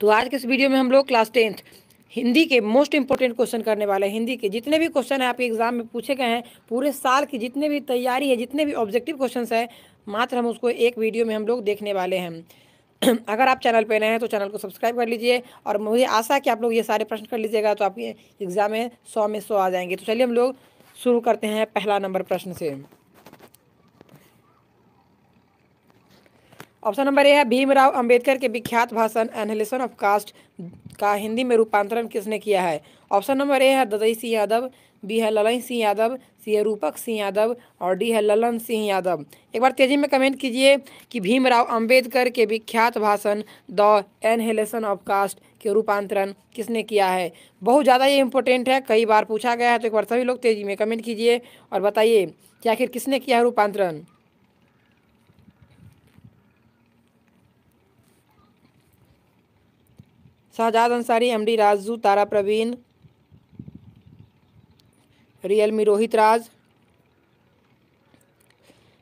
तो आज के इस वीडियो में हम लोग क्लास टेंथ हिंदी के मोस्ट इंपॉर्टेंट क्वेश्चन करने वाले हैं हिंदी के जितने भी क्वेश्चन हैं आपके एग्जाम में पूछे गए हैं पूरे साल की जितने भी तैयारी है जितने भी ऑब्जेक्टिव क्वेश्चन है मात्र हम उसको एक वीडियो में हम लोग देखने वाले हैं अगर आप चैनल पर नए हैं तो चैनल को सब्सक्राइब कर लीजिए और मुझे आशा है कि आप लोग ये सारे प्रश्न कर लीजिएगा तो आपके एग्ज़ाम में सौ में सौ आ जाएंगे तो चलिए हम लोग शुरू करते हैं पहला नंबर प्रश्न से ऑप्शन नंबर ए है भीमराव अंबेडकर के विख्यात भाषण एनहेलेशन ऑफ कास्ट का हिंदी में रूपांतरण किसने किया है ऑप्शन नंबर ए है ददई सिंह यादव बी है ललन सिंह यादव सी है रूपक सिंह यादव और डी है ललन सिंह यादव एक बार तेजी में कमेंट कीजिए कि भीमराव अंबेडकर के विख्यात भाषण द एनहेलेशन ऑफ कास्ट के रूपांतरण किसने किया है बहुत ज़्यादा ये इंपॉर्टेंट है कई बार पूछा गया है तो एक बार सभी लोग तेजी में कमेंट कीजिए और बताइए कि आखिर किसने किया है रूपांतरण शाहजाद अंसारी एमडी राजू तारा प्रवीण रियलमी रोहित राज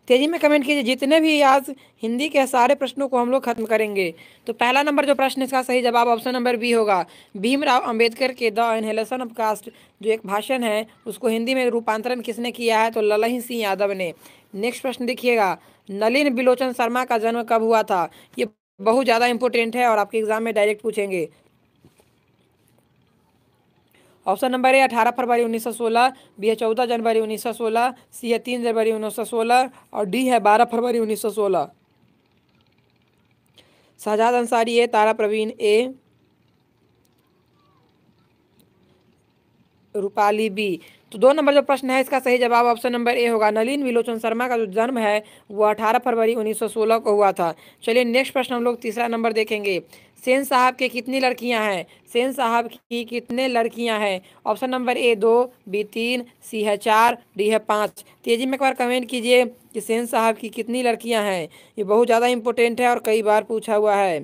तेजी में कमेंट कीजिए जितने भी आज हिंदी के सारे प्रश्नों को हम लोग खत्म करेंगे तो पहला नंबर जो प्रश्न इसका सही जवाब ऑप्शन नंबर बी होगा भीमराव अंबेडकर के द एनहेलेशन ऑफ कास्ट जो एक भाषण है उसको हिंदी में रूपांतरण किसने किया है तो ललन सिंह यादव ने नेक्स्ट प्रश्न देखिएगा नलिन बिलोचन शर्मा का जन्म कब हुआ था ये बहुत ज़्यादा इंपॉर्टेंट है और आपके एग्जाम में डायरेक्ट पूछेंगे ऑप्शन नंबर ए अठारह फरवरी उन्नीस सौ सोलह बी है चौदह जनवरी उन्नीस सौ सोलह सी है तीन जनवरी उन्नीस सौ सोलह और डी है बारह फरवरी उन्नीस सौ सोलह Shahzad Ansari A Tara Praveen A Rupali B तो दो नंबर जो प्रश्न है इसका सही जवाब ऑप्शन नंबर ए होगा नलिन विलोचन शर्मा का जो जन्म है वो अठारह फरवरी 1916 को हुआ था चलिए नेक्स्ट प्रश्न हम लोग तीसरा नंबर देखेंगे सेन साहब के कितनी लड़कियां हैं सेन साहब की कितने लड़कियां हैं ऑप्शन नंबर ए दो बी तीन सी है चार डी है पाँच तेजी में एक बार कमेंट कीजिए कि सेन साहब की कितनी लड़कियां हैं ये बहुत ज़्यादा इंपॉर्टेंट है और कई बार पूछा हुआ है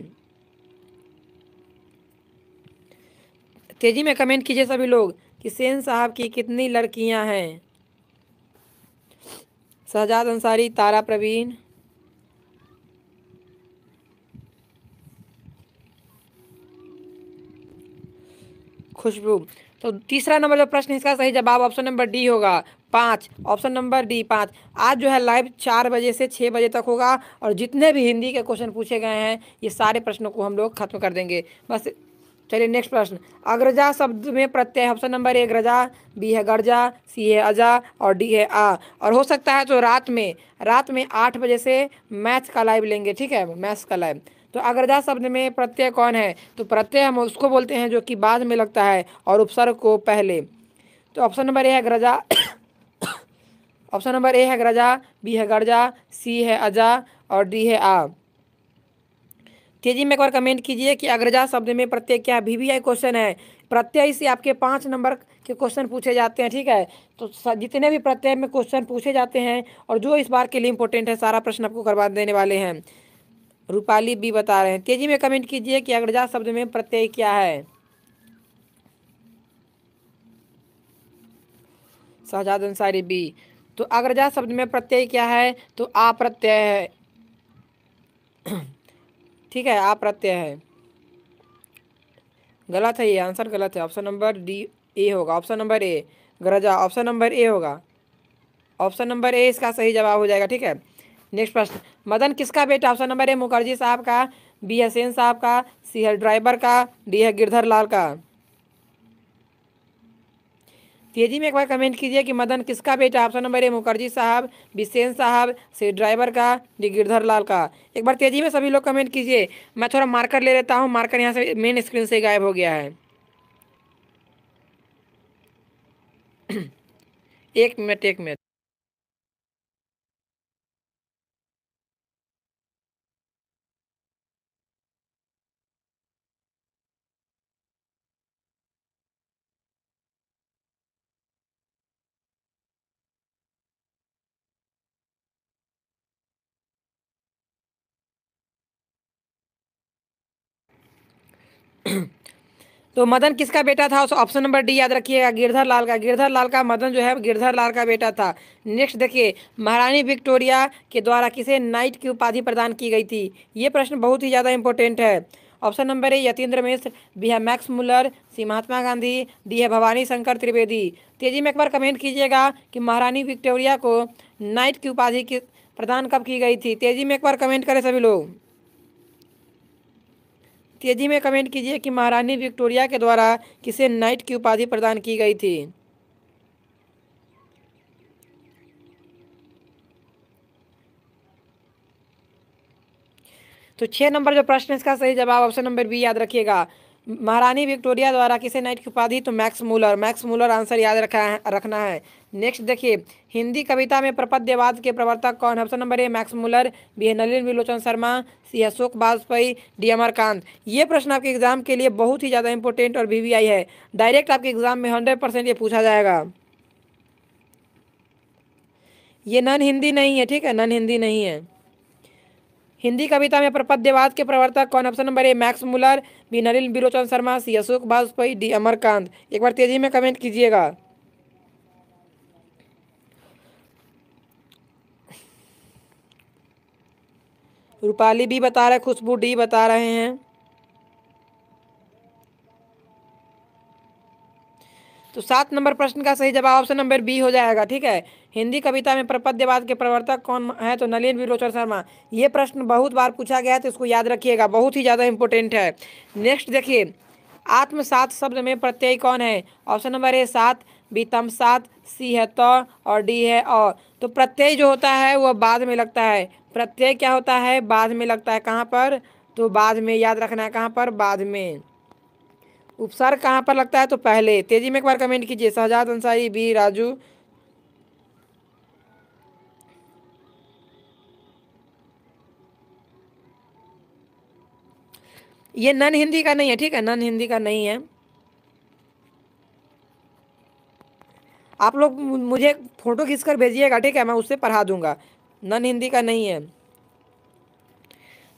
तेज़ी में कमेंट कीजिए सभी लोग सेन साहब की कितनी लड़कियां हैं शहजाद अंसारी तारा प्रवीण खुशबू तो तीसरा नंबर जो प्रश्न इसका सही जवाब ऑप्शन नंबर डी होगा पाँच ऑप्शन नंबर डी पाँच आज जो है लाइव चार बजे से छः बजे तक होगा और जितने भी हिंदी के क्वेश्चन पूछे गए हैं ये सारे प्रश्नों को हम लोग खत्म कर देंगे बस चलिए नेक्स्ट प्रश्न अग्रजा शब्द में प्रत्यय ऑप्शन नंबर एक रजा बी है गर्जा सी है अजा और डी है आ और हो सकता है तो रात में रात में आठ बजे से मैथ्स का लाइव लेंगे ठीक है मैथ्स का लाइव तो अग्रजा शब्द में प्रत्यय कौन है तो प्रत्यय हम उसको बोलते हैं जो कि बाद में लगता है और उपसर्ग को पहले तो ऑप्शन नंबर ए है ग्रजा ऑप्शन नंबर ए है ग्रजा बी है गर्जा सी है अजा और डी है आ तेजी में एक बार कमेंट कीजिए कि अग्रजा शब्द में प्रत्यय क्या है वी क्वेश्चन है प्रत्यय से आपके पाँच नंबर के क्वेश्चन पूछे जाते हैं ठीक है तो जितने भी प्रत्यय में क्वेश्चन पूछे जाते हैं और जो इस बार के लिए इंपॉर्टेंट है सारा प्रश्न आपको करवा देने वाले हैं रूपाली भी बता रहे हैं तेजी में कमेंट कीजिए कि अग्रजा शब्द में प्रत्यय क्या है शहजाद अंसारी बी तो अग्रजा शब्द में प्रत्यय क्या है तो आप प्रत्यय है ठीक है आप प्रत्यय है गलत है ये आंसर गलत है ऑप्शन नंबर डी ए होगा ऑप्शन नंबर ए ग्रजा ऑप्शन नंबर ए होगा ऑप्शन नंबर ए इसका सही जवाब हो जाएगा ठीक है नेक्स्ट प्रश्न मदन किसका बेटा ऑप्शन नंबर ए मुखर्जी साहब का बी है साहब का सी है ड्राइवर का डी है गिरधर लाल का तेजी में एक बार कमेंट कीजिए कि मदन किसका बेटा ऑप्शन नंबर ए मुखर्जी साहब बिसेन साहब से ड्राइवर का जी गिरधर लाल का एक बार तेजी में सभी लोग कमेंट कीजिए मैं थोड़ा मार्कर ले लेता हूँ मार्कर यहाँ से मेन स्क्रीन से गायब हो गया है एक मिनट एक मिनट तो मदन किसका बेटा था ऑप्शन नंबर डी याद रखिएगा गिरधर लाल का गिरधर लाल का मदन जो है गिरधर लाल का बेटा था नेक्स्ट देखिए महारानी विक्टोरिया के द्वारा किसे नाइट की उपाधि प्रदान की गई थी ये प्रश्न बहुत ही ज़्यादा इंपॉर्टेंट है option number A Yatindra Mishra B है Max Muller C Mahatma Gandhi D है भवानी शंकर त्रिवेदी तेजी में एक बार कमेंट कीजिएगा कि महारानी विक्टोरिया को नाइट की उपाधि प्रदान कब की गई थी तेजी में एक बार कमेंट करें सभी लोग तेजी में कमेंट कीजिए कि महारानी विक्टोरिया के द्वारा किसे नाइट की उपाधि प्रदान की गई थी तो छह नंबर जो प्रश्न इसका सही जवाब ऑप्शन नंबर बी याद रखिएगा महारानी विक्टोरिया द्वारा किसे नाइट की उपाधि तो Max Muller Max Muller answer याद रखा है रखना है नेक्स्ट देखिए हिंदी कविता में प्रपद्यवाद के प्रवर्तक कौन option number A Max Muller B Nalin Vilochan Sharma C Ashok Vajpeyi D Kant ये प्रश्न आपके एग्जाम के लिए बहुत ही ज़्यादा इंपॉर्टेंट और वी है डायरेक्ट आपके एग्जाम में हंड्रेड परसेंट ये पूछा जाएगा ये नन हिंदी नहीं है ठीक है नन हिंदी नहीं है हिंदी कविता में प्रपद्यवाद के प्रवर्तक कौन option number A Max Muller B Nalin Vilochan Sharma C Ashok Vajpeyi D Amarkant एक बार तेजी में कमेंट कीजिएगा रूपाली भी बता रहे खुशबू डी बता रहे हैं तो सात नंबर प्रश्न का सही जवाब ऑप्शन नंबर बी हो जाएगा ठीक है हिंदी कविता में प्रपद्यवाद के प्रवर्तक कौन है तो नलिन विरोचन शर्मा ये प्रश्न बहुत बार पूछा गया है तो इसको याद रखिएगा बहुत ही ज़्यादा इंपॉर्टेंट है नेक्स्ट देखिए आत्मसात शब्द में प्रत्यय कौन है ऑप्शन नंबर ए सात बीतम सात सी है तो और डी है और तो प्रत्यय जो होता है वह बाद में लगता है प्रत्यय क्या होता है बाद में लगता है कहाँ पर तो बाद में याद रखना है कहाँ पर बाद में उपसार कहाँ पर लगता है तो पहले तेजी में एक बार कमेंट कीजिए शहजाद अंसारी बी राजू ये नन हिंदी का नहीं है ठीक है नन हिंदी का नहीं है आप लोग मुझे फ़ोटो खींचकर भेजिएगा ठीक है मैं उससे पढ़ा दूंगा नन हिंदी का नहीं है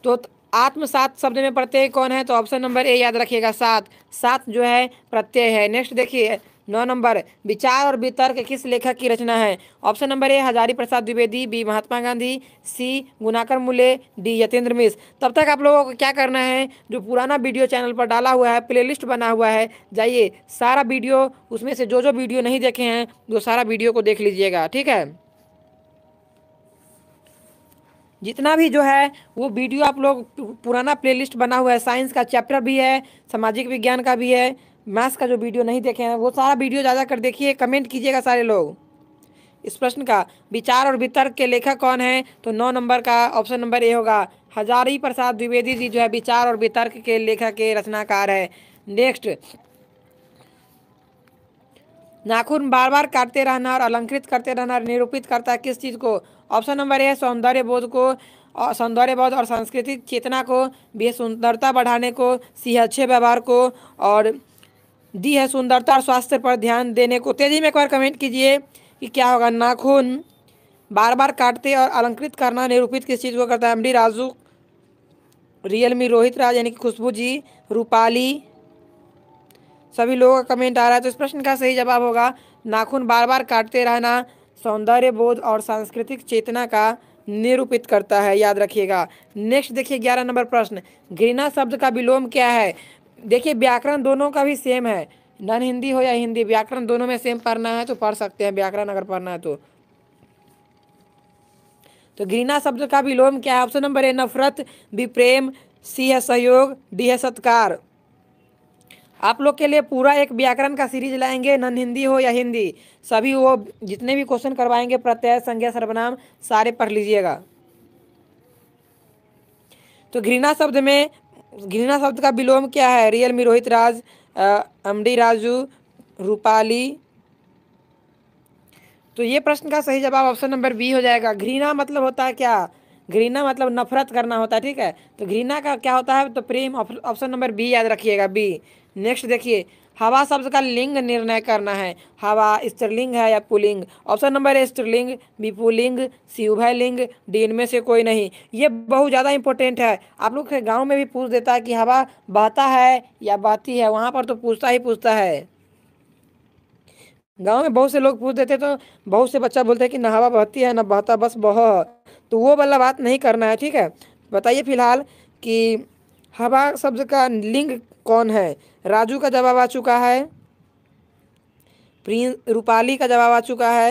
तो आत्मसात शब्द में प्रत्यय कौन है तो ऑप्शन नंबर ए याद रखिएगा सात सात जो है प्रत्यय है नेक्स्ट देखिए नौ नंबर विचार और वितर्क किस लेखक की रचना है option number A Hazari Prasad Dwivedi B Mahatma Gandhi C Gunakar Muley D Yatindra Mishra तब तक आप लोगों को क्या करना है जो पुराना वीडियो चैनल पर डाला हुआ है प्लेलिस्ट बना हुआ है जाइए सारा वीडियो उसमें से जो जो वीडियो नहीं देखे हैं वो सारा वीडियो को देख लीजिएगा ठीक है जितना भी जो है वो वीडियो आप लोग पुराना प्लेलिस्ट बना हुआ है साइंस का चैप्टर भी है सामाजिक विज्ञान का भी है मैथ्स का जो वीडियो नहीं देखे हैं वो सारा वीडियो ज़्यादा कर देखिए कमेंट कीजिएगा सारे लोग इस प्रश्न का विचार और वितर्क के लेखक कौन है तो नौ नंबर का ऑप्शन नंबर ए होगा हजारी प्रसाद द्विवेदी जी जो है विचार और वितर्क के लेखक के रचनाकार है नेक्स्ट नाखून बार बार काटते रहना और अलंकृत करते रहना और निरूपित करता है किस चीज़ को ऑप्शन नंबर ए सौंदर्य बोध को सौंदर्य बोध और सांस्कृतिक चेतना को बी सुंदरता बढ़ाने को सी है अच्छे व्यवहार को और डी है सुंदरता और स्वास्थ्य पर ध्यान देने को तेजी में एक बार कमेंट कीजिए कि क्या होगा नाखून बार बार काटते और अलंकृत करना निरूपित किस चीज़ को करता है M Raju Realme Rohit Raj यानी कि खुशबू जी रूपाली सभी लोगों का कमेंट आ रहा है तो इस प्रश्न का सही जवाब होगा नाखून बार बार काटते रहना सौंदर्य बोध और सांस्कृतिक चेतना का निरूपित करता है याद रखिएगा नेक्स्ट देखिए ग्यारह नंबर प्रश्न घृणा शब्द का विलोम क्या है देखिए व्याकरण दोनों का भी सेम है नॉन हिंदी हो या हिंदी व्याकरण दोनों में सेम पढ़ना है तो पढ़ सकते हैं व्याकरण अगर पढ़ना है तो तो घृणा शब्द का विलोम क्या है ऑप्शन नंबर ए नफरत बी प्रेम सी है सहयोग डी है सत्कार आप लोग के लिए पूरा एक व्याकरण का सीरीज लाएंगे नन हिंदी हो या हिंदी सभी वो जितने भी क्वेश्चन करवाएंगे प्रत्यय संज्ञा सर्वनाम सारे पढ़ लीजिएगा तो घृणा शब्द में घृणा शब्द का विलोम क्या है Realme Rohit Raj MD Raju Rupali तो ये प्रश्न का सही जवाब ऑप्शन नंबर बी हो जाएगा घृणा मतलब होता है क्या घृणा मतलब नफरत करना होता है ठीक है तो घृणा का क्या होता है तो प्रेम ऑप्शन नंबर बी याद रखिएगा बी नेक्स्ट देखिए हवा शब्द का लिंग निर्णय करना है हवा स्त्रीलिंग है या पुलिंग ऑप्शन नंबर ए स्त्रीलिंग विपुलिंग शिवभय लिंग डी इनमें से कोई नहीं ये बहुत ज़्यादा इंपॉर्टेंट है आप लोग के गाँव में भी पूछ देता है कि हवा बहता है या बहती है वहाँ पर तो पूछता ही पूछता है गांव में बहुत से लोग पूछ देते तो बहुत से बच्चा बोलते हैं कि न हवा बहती है न बहता बस बह तो वो वाला बात नहीं करना है ठीक है बताइए फिलहाल कि हवा शब्द का लिंग कौन है राजू का जवाब आ चुका है प्रिंस रूपाली का जवाब आ चुका है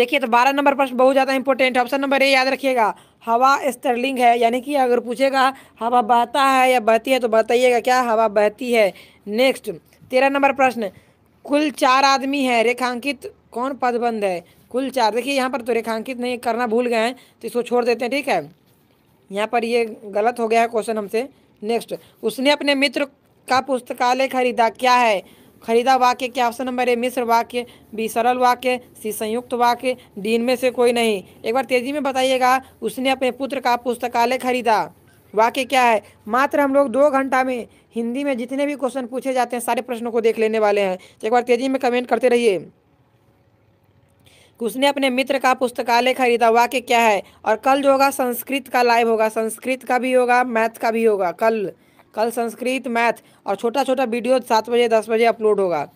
देखिए तो बारह नंबर प्रश्न बहुत ज़्यादा इंपॉर्टेंट है ऑप्शन नंबर ए याद रखिएगा हवा स्टर्लिंग है यानी कि अगर पूछेगा हवा बहता है या बहती है तो बताइएगा क्या हवा बहती है नेक्स्ट तेरह नंबर प्रश्न कुल चार आदमी है रेखांकित कौन पदबंद है कुल चार देखिए यहाँ पर तो रेखांकित नहीं करना भूल गए हैं तो इसको छोड़ देते हैं ठीक है यहाँ पर ये गलत हो गया है क्वेश्चन हमसे नेक्स्ट उसने अपने मित्र का पुस्तकालय खरीदा क्या है खरीदा वाक्य क्या ऑप्शन नंबर ए मिश्र वाक्य बी सरल वाक्य सी संयुक्त वाक्य डी इनमें से कोई नहीं एक बार तेजी में बताइएगा उसने अपने पुत्र का पुस्तकालय खरीदा वाक्य क्या है मात्र हम लोग दो घंटा में हिंदी में जितने भी क्वेश्चन पूछे जाते हैं सारे प्रश्नों को देख लेने वाले हैं एक बार तेजी में कमेंट करते रहिए उसने अपने मित्र का पुस्तकालय खरीदा वाक्य क्या है और कल जो होगा संस्कृत का लाइव होगा संस्कृत का भी होगा मैथ का भी होगा कल कल संस्कृत मैथ और छोटा छोटा वीडियो सात बजे दस बजे अपलोड होगा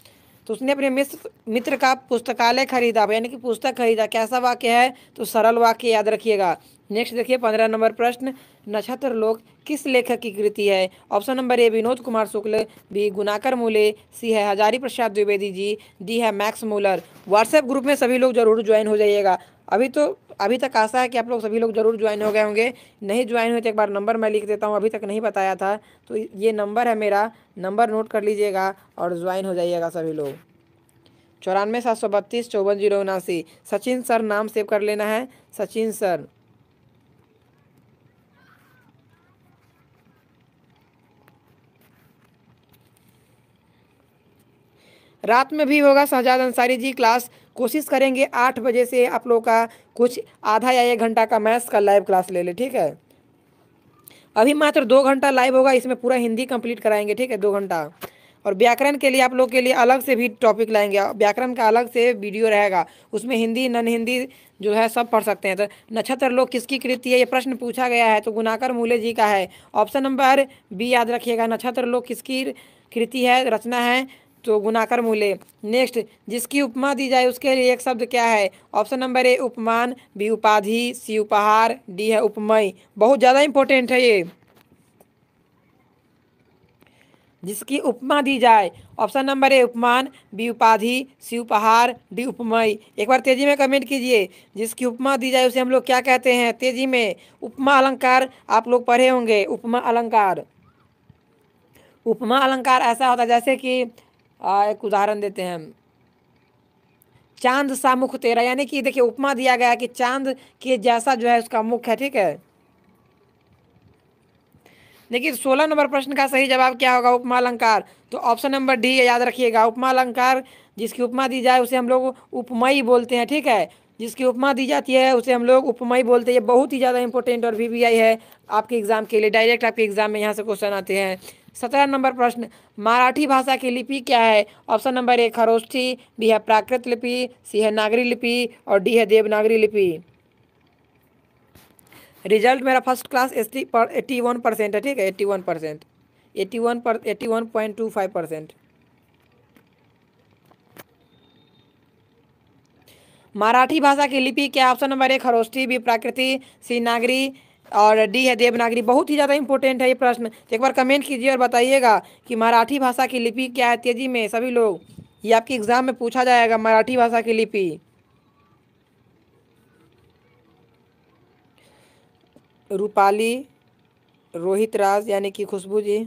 तो उसने अपने मित्र मित्र का पुस्तकालय खरीदा यानी कि पुस्तक खरीदा कैसा वाक्य है तो सरल वाक्य याद रखिएगा नेक्स्ट देखिए पंद्रह नंबर प्रश्न नक्षत्र लोक किस लेखक की कृति है option number A Vinod Kumar Shukla B Gunakar Muley C है हजारी प्रसाद द्विवेदी जी डी है मैक्स मूलर व्हाट्सएप ग्रुप में सभी लोग जरूर ज्वाइन हो जाइएगा अभी तो अभी तक आशा है कि आप लोग सभी लोग जरूर ज्वाइन हो गए होंगे नहीं ज्वाइन हुए तो एक बार नंबर मैं लिख देता हूँ अभी तक नहीं बताया था तो ये नंबर है मेरा नंबर नोट कर लीजिएगा और ज्वाइन हो जाइएगा सभी लोग चौरानवे सात सौ बत्तीस चौवन जीरो उनासी सचिन सर नाम सेव कर लेना है सचिन सर रात में भी होगा शहजाद अंसारी जी क्लास कोशिश करेंगे आठ बजे से आप लोगों का कुछ आधा या एक घंटा का मैथ्स का लाइव क्लास ले ले ठीक है अभी मात्र दो घंटा लाइव होगा इसमें पूरा हिंदी कंप्लीट कराएंगे ठीक है दो घंटा और व्याकरण के लिए आप लोग के लिए अलग से भी टॉपिक लाएंगे व्याकरण का अलग से वीडियो रहेगा उसमें हिंदी नन हिंदी जो है सब पढ़ सकते हैं तो नक्षत्र लोग किसकी कृति है ये प्रश्न पूछा गया है तो गुनाकर मूले जी का है ऑप्शन नंबर बी याद रखिएगा नक्षत्र लोग किसकी कृति है रचना है तो गुनाकर मूले नेक्स्ट जिसकी उपमा दी जाए उसके लिए एक शब्द क्या है ऑप्शन नंबर ए उपमान बी उपाधि सी उपहार डी है उपमय बहुत ज़्यादा इंपॉर्टेंट है ये जिसकी उपमा दी जाए ऑप्शन नंबर ए उपमान बी उपाधि सी उपहार डी उपमय एक बार तेजी में कमेंट कीजिए जिसकी उपमा दी जाए उसे हम लोग क्या कहते हैं तेजी में उपमा अलंकार आप लोग पढ़े होंगे उपमा अलंकार उपमा अलंकार ऐसा होता है जैसे कि एक उदाहरण देते हैं चांद सा मुख तेरा यानी कि देखिए उपमा दिया गया कि चांद के जैसा जो है उसका मुख है ठीक है देखिए सोलह नंबर प्रश्न का सही जवाब क्या होगा उपमा अलंकार तो ऑप्शन नंबर डी याद रखिएगा उपमा अलंकार जिसकी उपमा दी जाए उसे हम लोग उपमयी बोलते हैं ठीक है जिसकी उपमा दी जाती है उसे हम लोग उपमयी बोलते हैं बहुत ही ज़्यादा इंपॉर्टेंट और वी है आपके एग्ज़ाम के लिए डायरेक्ट आपके एग्ज़ाम में यहाँ से क्वेश्चन आते हैं सत्रह नंबर प्रश्न मराठी भाषा की लिपि क्या है option number A Kharosthi B है प्राकृत लिपि सी है नागरी लिपि और डी है देवनागरी लिपि रिजल्ट मेरा फर्स्ट क्लास एट्टी पर एट्टी वन परसेंट है ठीक है eighty one percent eighty one पर eighty one point two five percent Marathi भाषा की लिपि क्या option number A Kharosthi B प्राकृति सी नागरी और डी है देवनागरी बहुत ही ज़्यादा इंपॉर्टेंट है ये प्रश्न एक बार कमेंट कीजिए और बताइएगा कि मराठी भाषा की लिपि क्या है तेजी में सभी लोग ये आपके एग्जाम में पूछा जाएगा मराठी भाषा की लिपि रूपाली रोहित राज यानी कि खुशबू जी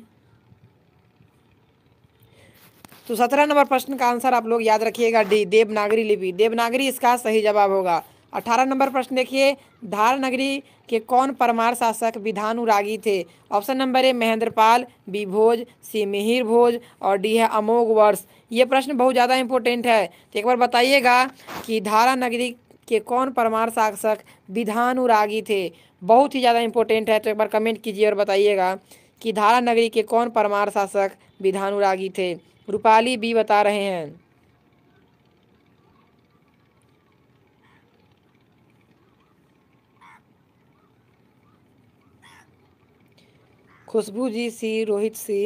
तो सत्रह नंबर प्रश्न का आंसर आप लोग याद रखिएगा डी देवनागरी लिपि देवनागरी इसका सही जवाब होगा अठारह नंबर प्रश्न देखिए धार नगरी के कौन परमार शासक विधानुरागी थे option number A Mahendrapal B Bhoj C Mihir Bhoj और डी है अमोघ वर्ष ये प्रश्न बहुत ज़्यादा इंपॉर्टेंट है तो एक बार बताइएगा कि धारा नगरी के कौन परमार शासक विधानुरागी थे बहुत ही ज़्यादा इंपॉर्टेंट है तो एक बार कमेंट कीजिए और बताइएगा कि धारा नगरी के कौन परमार शासक विधानुरागी थे रूपाली बी बता रहे हैं खुशबू जी सी रोहित सी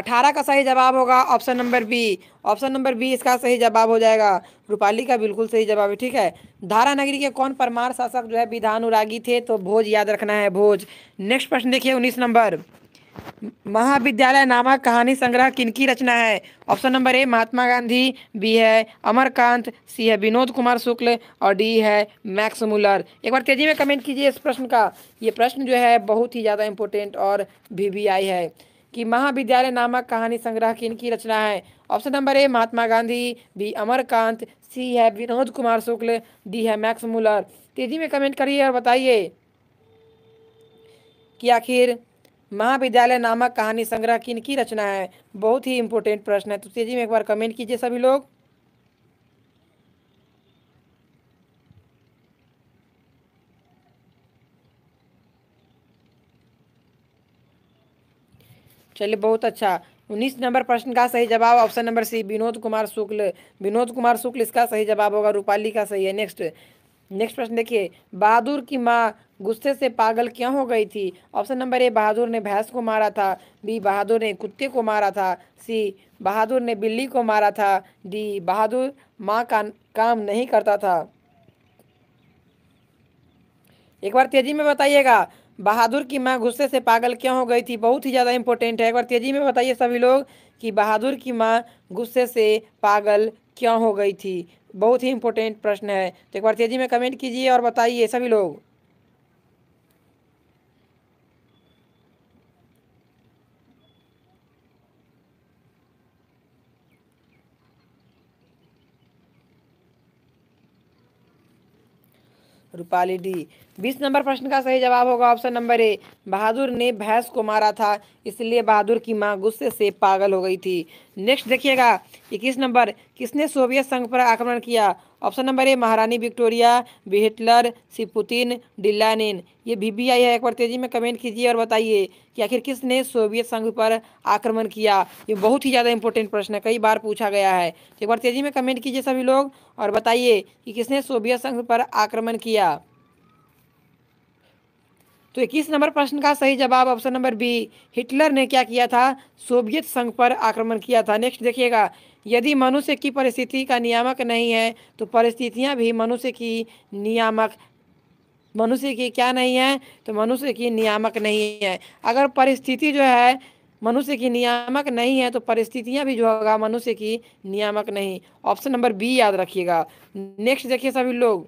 अठारह का सही जवाब होगा option number B option number B इसका सही जवाब हो जाएगा रूपाली का बिल्कुल सही जवाब है ठीक है धारा नगरी के कौन परमार शासक जो है विधान उरागी थे तो भोज याद रखना है भोज नेक्स्ट प्रश्न देखिए उन्नीस नंबर महाविद्यालय नामक कहानी संग्रह किनकी रचना है option number A Mahatma Gandhi B है अमरकांत सी है विनोद कुमार शुक्ल और डी है मैक्स मुलर एक बार तेजी में कमेंट कीजिए इस प्रश्न का ये प्रश्न जो है बहुत ही ज़्यादा इम्पोर्टेंट और वी है कि महाविद्यालय नामक कहानी संग्रह किनकी रचना है option number A Mahatma Gandhi B Amarkant C है विनोद कुमार शुक्ल डी है मैक्स मुलर तेजी में कमेंट करिए और बताइए कि आखिर महाविद्यालय नामक कहानी संग्रह किन की रचना है बहुत ही इंपॉर्टेंट प्रश्न है तो तेजी में एक बार कमेंट कीजिए सभी लोग चलिए बहुत अच्छा उन्नीस नंबर प्रश्न का सही जवाब option number C Vinod Kumar Shukla Vinod Kumar Shukla इसका सही जवाब होगा रूपाली का सही है नेक्स्ट नेक्स्ट प्रश्न देखिए बहादुर की माँ गुस्से से पागल क्यों हो गई थी ऑप्शन नंबर ए बहादुर ने भैंस को मारा था बी बहादुर ने कुत्ते को मारा था सी बहादुर ने बिल्ली को मारा था डी बहादुर माँ का काम नहीं करता था एक बार तेजी में बताइएगा बहादुर की माँ गुस्से से पागल क्यों हो गई थी बहुत ही ज़्यादा इंपॉर्टेंट है एक बार तेजी में बताइए सभी लोग कि बहादुर की माँ गुस्से से पागल क्यों हो गई थी बहुत ही इंपॉर्टेंट प्रश्न है तो एक बार तेजी में कमेंट कीजिए और बताइए सभी लोग रूपाली डी बीस नंबर प्रश्न का सही जवाब होगा ऑप्शन नंबर ए बहादुर ने भैंस को मारा था इसलिए बहादुर की मां गुस्से से पागल हो गई थी नेक्स्ट देखिएगा इक्कीस नंबर किसने सोवियत संघ पर आक्रमण किया ऑप्शन नंबर ए महारानी Victoria B Hitler C Putin डिल्लानिन ये भी बी आई है एक बार तेजी में कमेंट कीजिए और बताइए कि आखिर किसने सोवियत संघ पर आक्रमण किया ये बहुत ही ज़्यादा इंपॉर्टेंट प्रश्न है कई बार पूछा गया है एक बार तेजी में कमेंट कीजिए सभी लोग और बताइए कि किसने सोवियत संघ पर आक्रमण किया तो इक्कीस नंबर प्रश्न का सही जवाब ऑप्शन नंबर बी हिटलर ने क्या किया था सोवियत संघ पर आक्रमण किया था नेक्स्ट देखिएगा यदि मनुष्य की परिस्थिति का नियामक नहीं है तो परिस्थितियाँ भी मनुष्य की नियामक मनुष्य की क्या नहीं है तो मनुष्य की नियामक नहीं है अगर परिस्थिति जो है मनुष्य की नियामक नहीं है तो परिस्थितियां भी जो होगा मनुष्य की नियामक नहीं ऑप्शन नंबर बी याद रखिएगा नेक्स्ट देखिए सभी लोग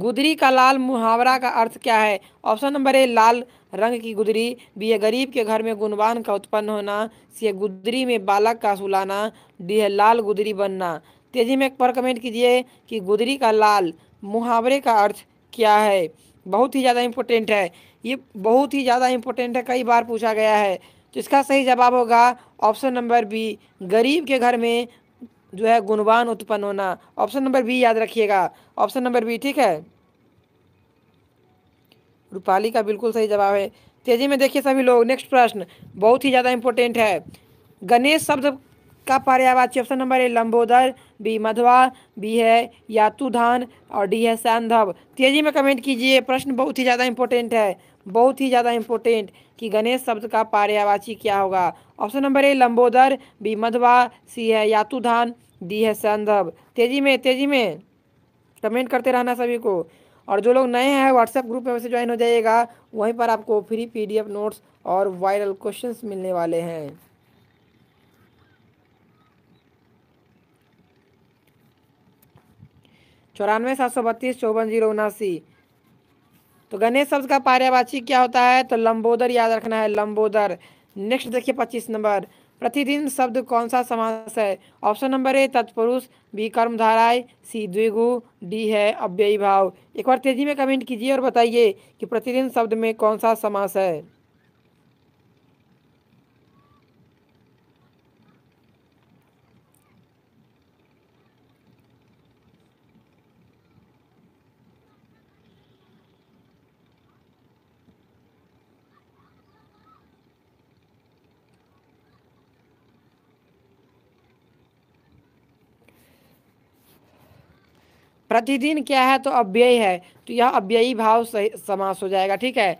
गुदरी का लाल मुहावरा का अर्थ क्या है ऑप्शन नंबर ए लाल रंग की गुदरी बी है गरीब के घर में गुणवान का उत्पन्न होना सी है गुदरी में बालक का सुलाना डी है लाल गुदरी बनना तेजी में एक पर कमेंट कीजिए कि गुदरी का लाल मुहावरे का अर्थ क्या है बहुत ही ज़्यादा इम्पोर्टेंट है ये बहुत ही ज़्यादा इम्पोर्टेंट है कई बार पूछा गया है तो इसका सही जवाब होगा ऑप्शन नंबर बी गरीब के घर में जो है गुणवान उत्पन्न होना ऑप्शन नंबर बी याद रखिएगा ऑप्शन नंबर बी ठीक है रूपाली का बिल्कुल सही जवाब है तेजी में देखिए सभी लोग नेक्स्ट प्रश्न बहुत ही ज़्यादा इम्पोर्टेंट है गणेश शब्द का पर्यावाची option number A Lambodar B मधुआ बी है यातुधान और डी है सैंधव तेजी में कमेंट कीजिए प्रश्न बहुत ही ज़्यादा इंपॉर्टेंट है बहुत ही ज़्यादा इम्पोर्टेंट कि गणेश शब्द का पर्यावाची क्या होगा option number A Lambodar B मधवा सी है यातुधान डी है संधव तेजी में तेजी में कमेंट करते रहना सभी को और जो लोग नए हैं व्हाट्सएप ग्रुप में वैसे ज्वाइन हो जाइएगा वहीं पर आपको फ्री पीडीएफ नोट्स और वायरल क्वेश्चंस मिलने वाले हैं चौरानवे सात सौ बत्तीस चौवन जीरो उनासी तो गणेश शब्द का पर्यावाची क्या होता है तो लंबोदर याद रखना है लंबोदर नेक्स्ट देखिए पच्चीस नंबर प्रतिदिन शब्द कौन सा समास है ऑप्शन नंबर ए तत्पुरुष बी कर्मधाराय सी द्विगु डी है अव्ययी भाव एक बार तेजी में कमेंट कीजिए और बताइए कि प्रतिदिन शब्द में कौन सा समास है प्रतिदिन क्या है तो अव्यय है तो यह अव्ययी भाव समास हो जाएगा ठीक है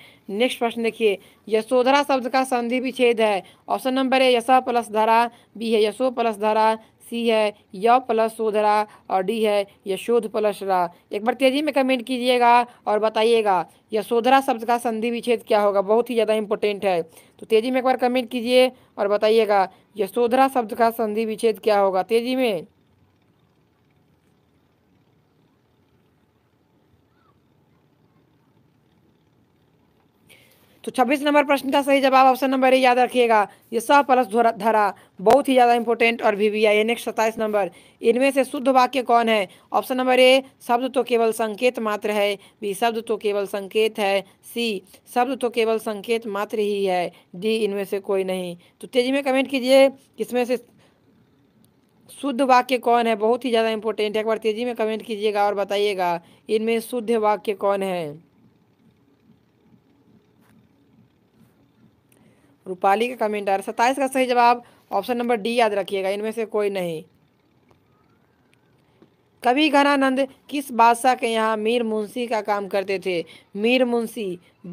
नेक्स्ट प्रश्न देखिए यशोधरा शब्द का संधि विच्छेद है ऑप्शन नंबर है यशा प्लस धरा बी है यशो प्लस धरा सी है य प्लस सोधरा और डी है यशोध प्लस रा एक बार तेजी में कमेंट कीजिएगा और बताइएगा यशोधरा शब्द का संधि विच्छेद क्या होगा बहुत ही ज़्यादा इंपॉर्टेंट है तो तेजी में एक बार कमेंट कीजिए और बताइएगा यशोधरा शब्द का संधि विच्छेद क्या होगा तेजी में तो 26 नंबर प्रश्न का सही जवाब ऑप्शन नंबर ए याद रखिएगा ये स प्लस धरा बहुत ही ज़्यादा इंपॉर्टेंट और भी वी आई नेक्स्ट सत्ताईस नंबर इनमें से शुद्ध वाक्य कौन है ऑप्शन नंबर ए शब्द तो केवल संकेत मात्र है बी शब्द तो केवल संकेत है सी शब्द तो केवल संकेत मात्र ही है डी इनमें से कोई नहीं तो तेजी में कमेंट कीजिए इसमें से शुद्ध वाक्य कौन है बहुत ही ज़्यादा इंपॉर्टेंट है एक बार तेजी में कमेंट कीजिएगा और बताइएगा इनमें शुद्ध वाक्य कौन है रूपाली का कमेंट आ रहा है सत्ताईस का सही जवाब ऑप्शन नंबर डी याद रखिएगा इनमें से कोई नहीं कभी घनानंद किस बादशाह के यहाँ मीर मुंशी का काम करते थे मीर मुंशी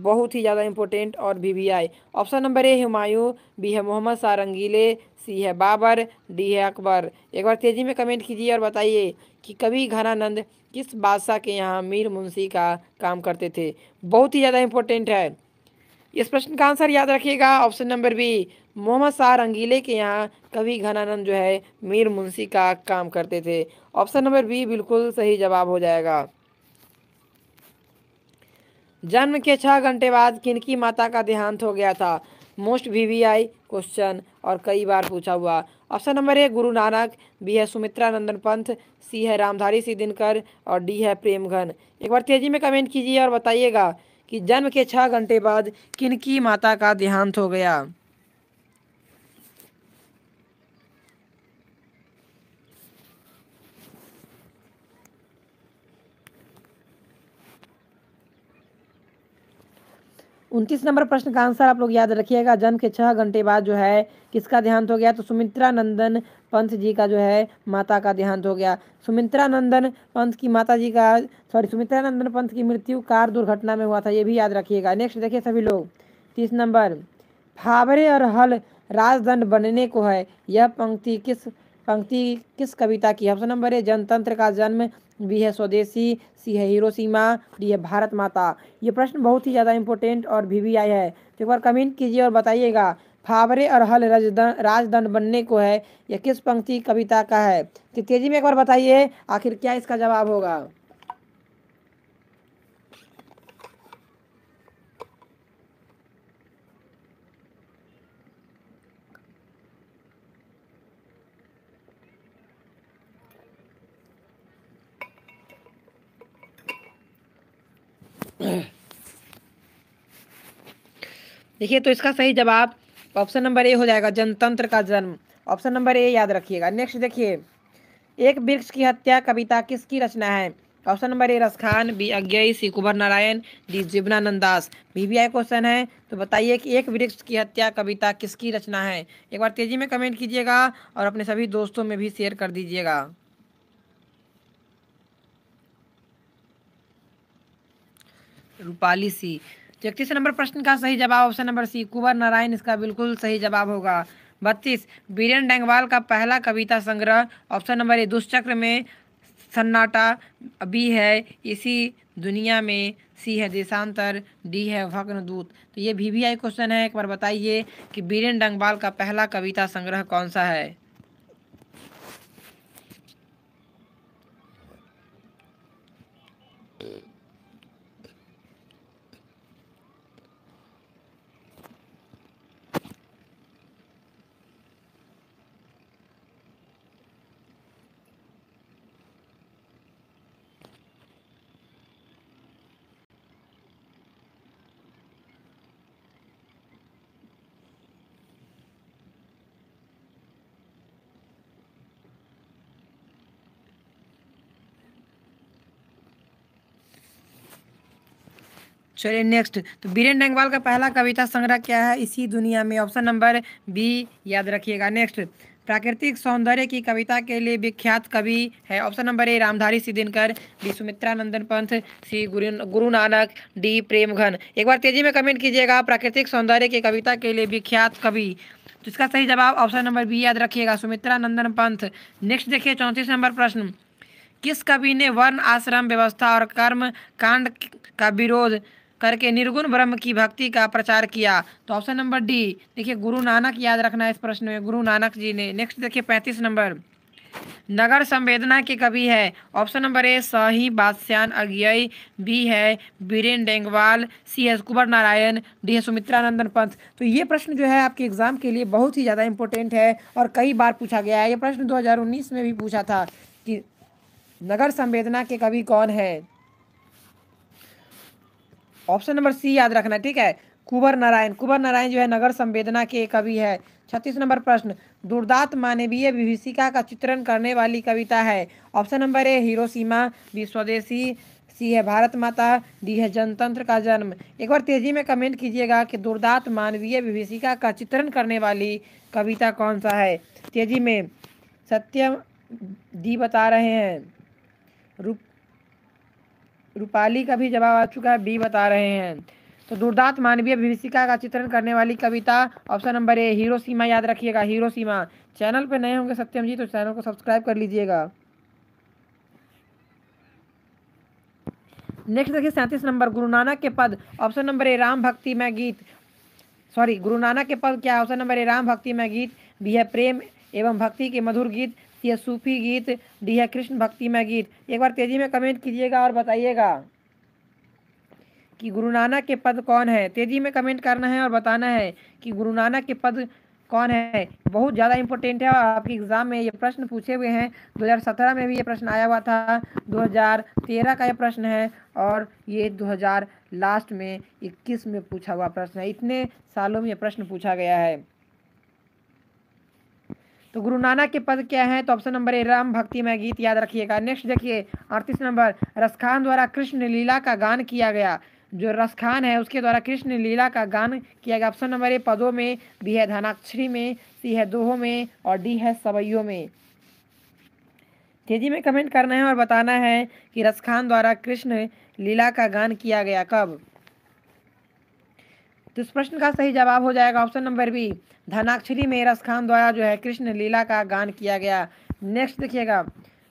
बहुत ही ज़्यादा इम्पोर्टेंट और भी V I option number A Humayun B है मोहम्मद सारंगीले सी है बाबर डी है अकबर एक बार तेज़ी में कमेंट कीजिए और बताइए कि कभी घनानंद किस बादशाह के यहाँ मीर मुंशी का काम करते थे बहुत ही ज़्यादा इम्पोर्टेंट है इस प्रश्न का आंसर याद रखिएगा option number B Mohammad Shah Rangeela के यहाँ कवि घनानंद जो है मीर मुंशी का काम करते थे ऑप्शन नंबर बी बिल्कुल सही जवाब हो जाएगा जन्म के छः घंटे बाद किनकी माता का देहांत हो गया था मोस्ट वीवीआई क्वेश्चन और कई बार पूछा हुआ ऑप्शन नंबर ए गुरु नानक बी है सुमित्रा नंदन पंथ सी है रामधारी सिंह दिनकर और डी है प्रेमघन एक बार तेजी में कमेंट कीजिए और बताइएगा कि जन्म के छः घंटे बाद किनकी माता का देहांत हो गया उनतीस नंबर प्रश्न का आंसर आप लोग याद रखिएगा जन्म के छः घंटे बाद जो है किसका देहांत हो गया तो सुमित्रा नंदन पंथ जी का जो है माता का देहांत हो गया सुमित्रा नंदन पंथ की माता जी का सॉरी सुमित्रा नंदन पंथ की मृत्यु कार दुर्घटना में हुआ था ये भी याद रखिएगा नेक्स्ट देखिए सभी लोग तीस नंबर फावरे और हल राजदंड बनने को है यह पंक्ति किस पंक्ति किस कविता की ऑप्शन नंबर ए जनतंत्र का जन्म बी है स्वदेशी सी है हीरो सीमा डी है भारत माता ये प्रश्न बहुत ही ज़्यादा इंपॉर्टेंट और भी वी आई है तो एक बार कमेंट कीजिए और बताइएगा फावरे और हल राजदंड बनने को है यह किस पंक्ति कविता का है तो तेजी में एक बार बताइए आखिर क्या इसका जवाब होगा देखिए तो इसका सही जवाब ऑप्शन नंबर ए हो जाएगा जनतंत्र का जन्म ऑप्शन नंबर ए याद रखिएगा नेक्स्ट देखिए एक वृक्ष की हत्या कविता किसकी रचना है option number A Raskhan B अज्ञाई C Kunwar Narayan D Jibanananda Das I question है तो बताइए कि एक वृक्ष की हत्या कविता किसकी रचना है एक बार तेजी में कमेंट कीजिएगा और अपने सभी दोस्तों में भी शेयर कर दीजिएगा रूपाली सी इकतीस नंबर प्रश्न का सही जवाब option number C Kunwar Narayan इसका बिल्कुल सही जवाब होगा बत्तीस बीरेन डेंगवाल का पहला कविता संग्रह ऑप्शन नंबर ए दुष्चक्र में सन्नाटा बी है इसी दुनिया में सी है देशांतर डी है भग्न दूत तो ये वी वी आई क्वेश्चन है एक बार बताइए कि बीरेन डंगवाल का पहला कविता संग्रह कौन सा है चलिए नेक्स्ट तो बीरेन डंगवाल का पहला कविता संग्रह क्या है इसी दुनिया में ऑप्शन नंबर बी याद रखिएगा नेक्स्ट प्राकृतिक सौंदर्य की कविता के लिए विख्यात कवि है option number A Ramdhari Singh Dinkar B Sumitra Nandan Pant C गुरु गुरु नानक डी प्रेमघन एक बार तेजी में कमेंट कीजिएगा प्राकृतिक सौंदर्य की कविता के लिए विख्यात कवि तो इसका सही जवाब ऑप्शन नंबर बी याद रखिएगा सुमित्रा नंदन पंथ नेक्स्ट देखिए चौंतीस नंबर प्रश्न किस कवि ने वर्ण आश्रम व्यवस्था और कर्म कांड का विरोध करके निर्गुण ब्रह्म की भक्ति का प्रचार किया तो ऑप्शन नंबर डी देखिए गुरु नानक याद रखना है इस प्रश्न में गुरु नानक जी ने नेक्स्ट देखिए पैंतीस नंबर नगर संवेदना के कवि है ऑप्शन नंबर ए सही बादश्यान अज्ञय बी है बीरेन डेंगवाल सी है कुंवर नारायण डी है सुमित्रानंदन पंत पंथ तो ये प्रश्न जो है आपके एग्जाम के लिए बहुत ही ज़्यादा इंपॉर्टेंट है और कई बार पूछा गया है ये प्रश्न 2019 में भी पूछा था कि नगर संवेदना के कवि कौन है ऑप्शन नंबर सी याद रखना ठीक है कुंवर नारायण कुंवर नारायण जो है नगर संवेदना के कवि है छत्तीस नंबर प्रश्न दुर्दात मानवीय विभीषिका का चित्रण करने वाली कविता है ऑप्शन नंबर ए सीमा बी स्वदेशी सी है भारत माता डी है जनतंत्र का जन्म एक बार तेजी में कमेंट कीजिएगा कि दुर्दात मानवीय विभीषिका का चित्रण करने वाली कविता कौन सा है तेजी में सत्य डी बता रहे हैं रूप रूपाली का भी जवाब आ चुका है बी बता रहे हैं तो दुर्दांत मानवीय विभिषिका का चित्रण करने वाली कविता ऑप्शन नंबर ए हीरो सीमा याद रखिएगा हीरो सीमा चैनल पर नए होंगे सत्यम जी तो चैनल को सब्सक्राइब कर लीजिएगा नेक्स्ट देखिए सैंतीस नंबर गुरु नानक के पद ऑप्शन नंबर ए राम भक्ति में गीत सॉरी गुरु नानक के पद क्या ऑप्शन नंबर ए राम भक्ति में गीत भी है प्रेम एवं भक्ति के मधुर गीत या सूफी गीत डी है कृष्ण भक्तिमय गीत एक बार तेजी में कमेंट कीजिएगा और बताइएगा कि गुरु नानक के पद कौन है तेजी में कमेंट करना है और बताना है कि गुरु नानक के पद कौन है बहुत ज़्यादा इंपॉर्टेंट है और आपके एग्ज़ाम में ये प्रश्न पूछे हुए हैं 2017 में भी ये प्रश्न आया हुआ था 2013 का ये प्रश्न है और ये 2000 लास्ट में 21 में पूछा हुआ प्रश्न है इतने सालों में ये प्रश्न पूछा गया है तो गुरु नानक के पद क्या है तो ऑप्शन नंबर ए राम भक्ति में गीत याद रखिएगा नेक्स्ट देखिए अड़तीस नंबर रसखान द्वारा कृष्ण लीला का गान किया गया जो रसखान है उसके द्वारा कृष्ण लीला का गान किया गया ऑप्शन नंबर ए पदों में बी है धनाक्षरी में सी है दोहों में और डी है सवैयों में तेजी में कमेंट करना है और बताना है कि रसखान द्वारा कृष्ण लीला का गान किया गया कब तो इस प्रश्न का सही जवाब हो जाएगा ऑप्शन नंबर बी धनाक्षरी में रस खान द्वारा जो है कृष्ण लीला का गान किया गया नेक्स्ट देखिएगा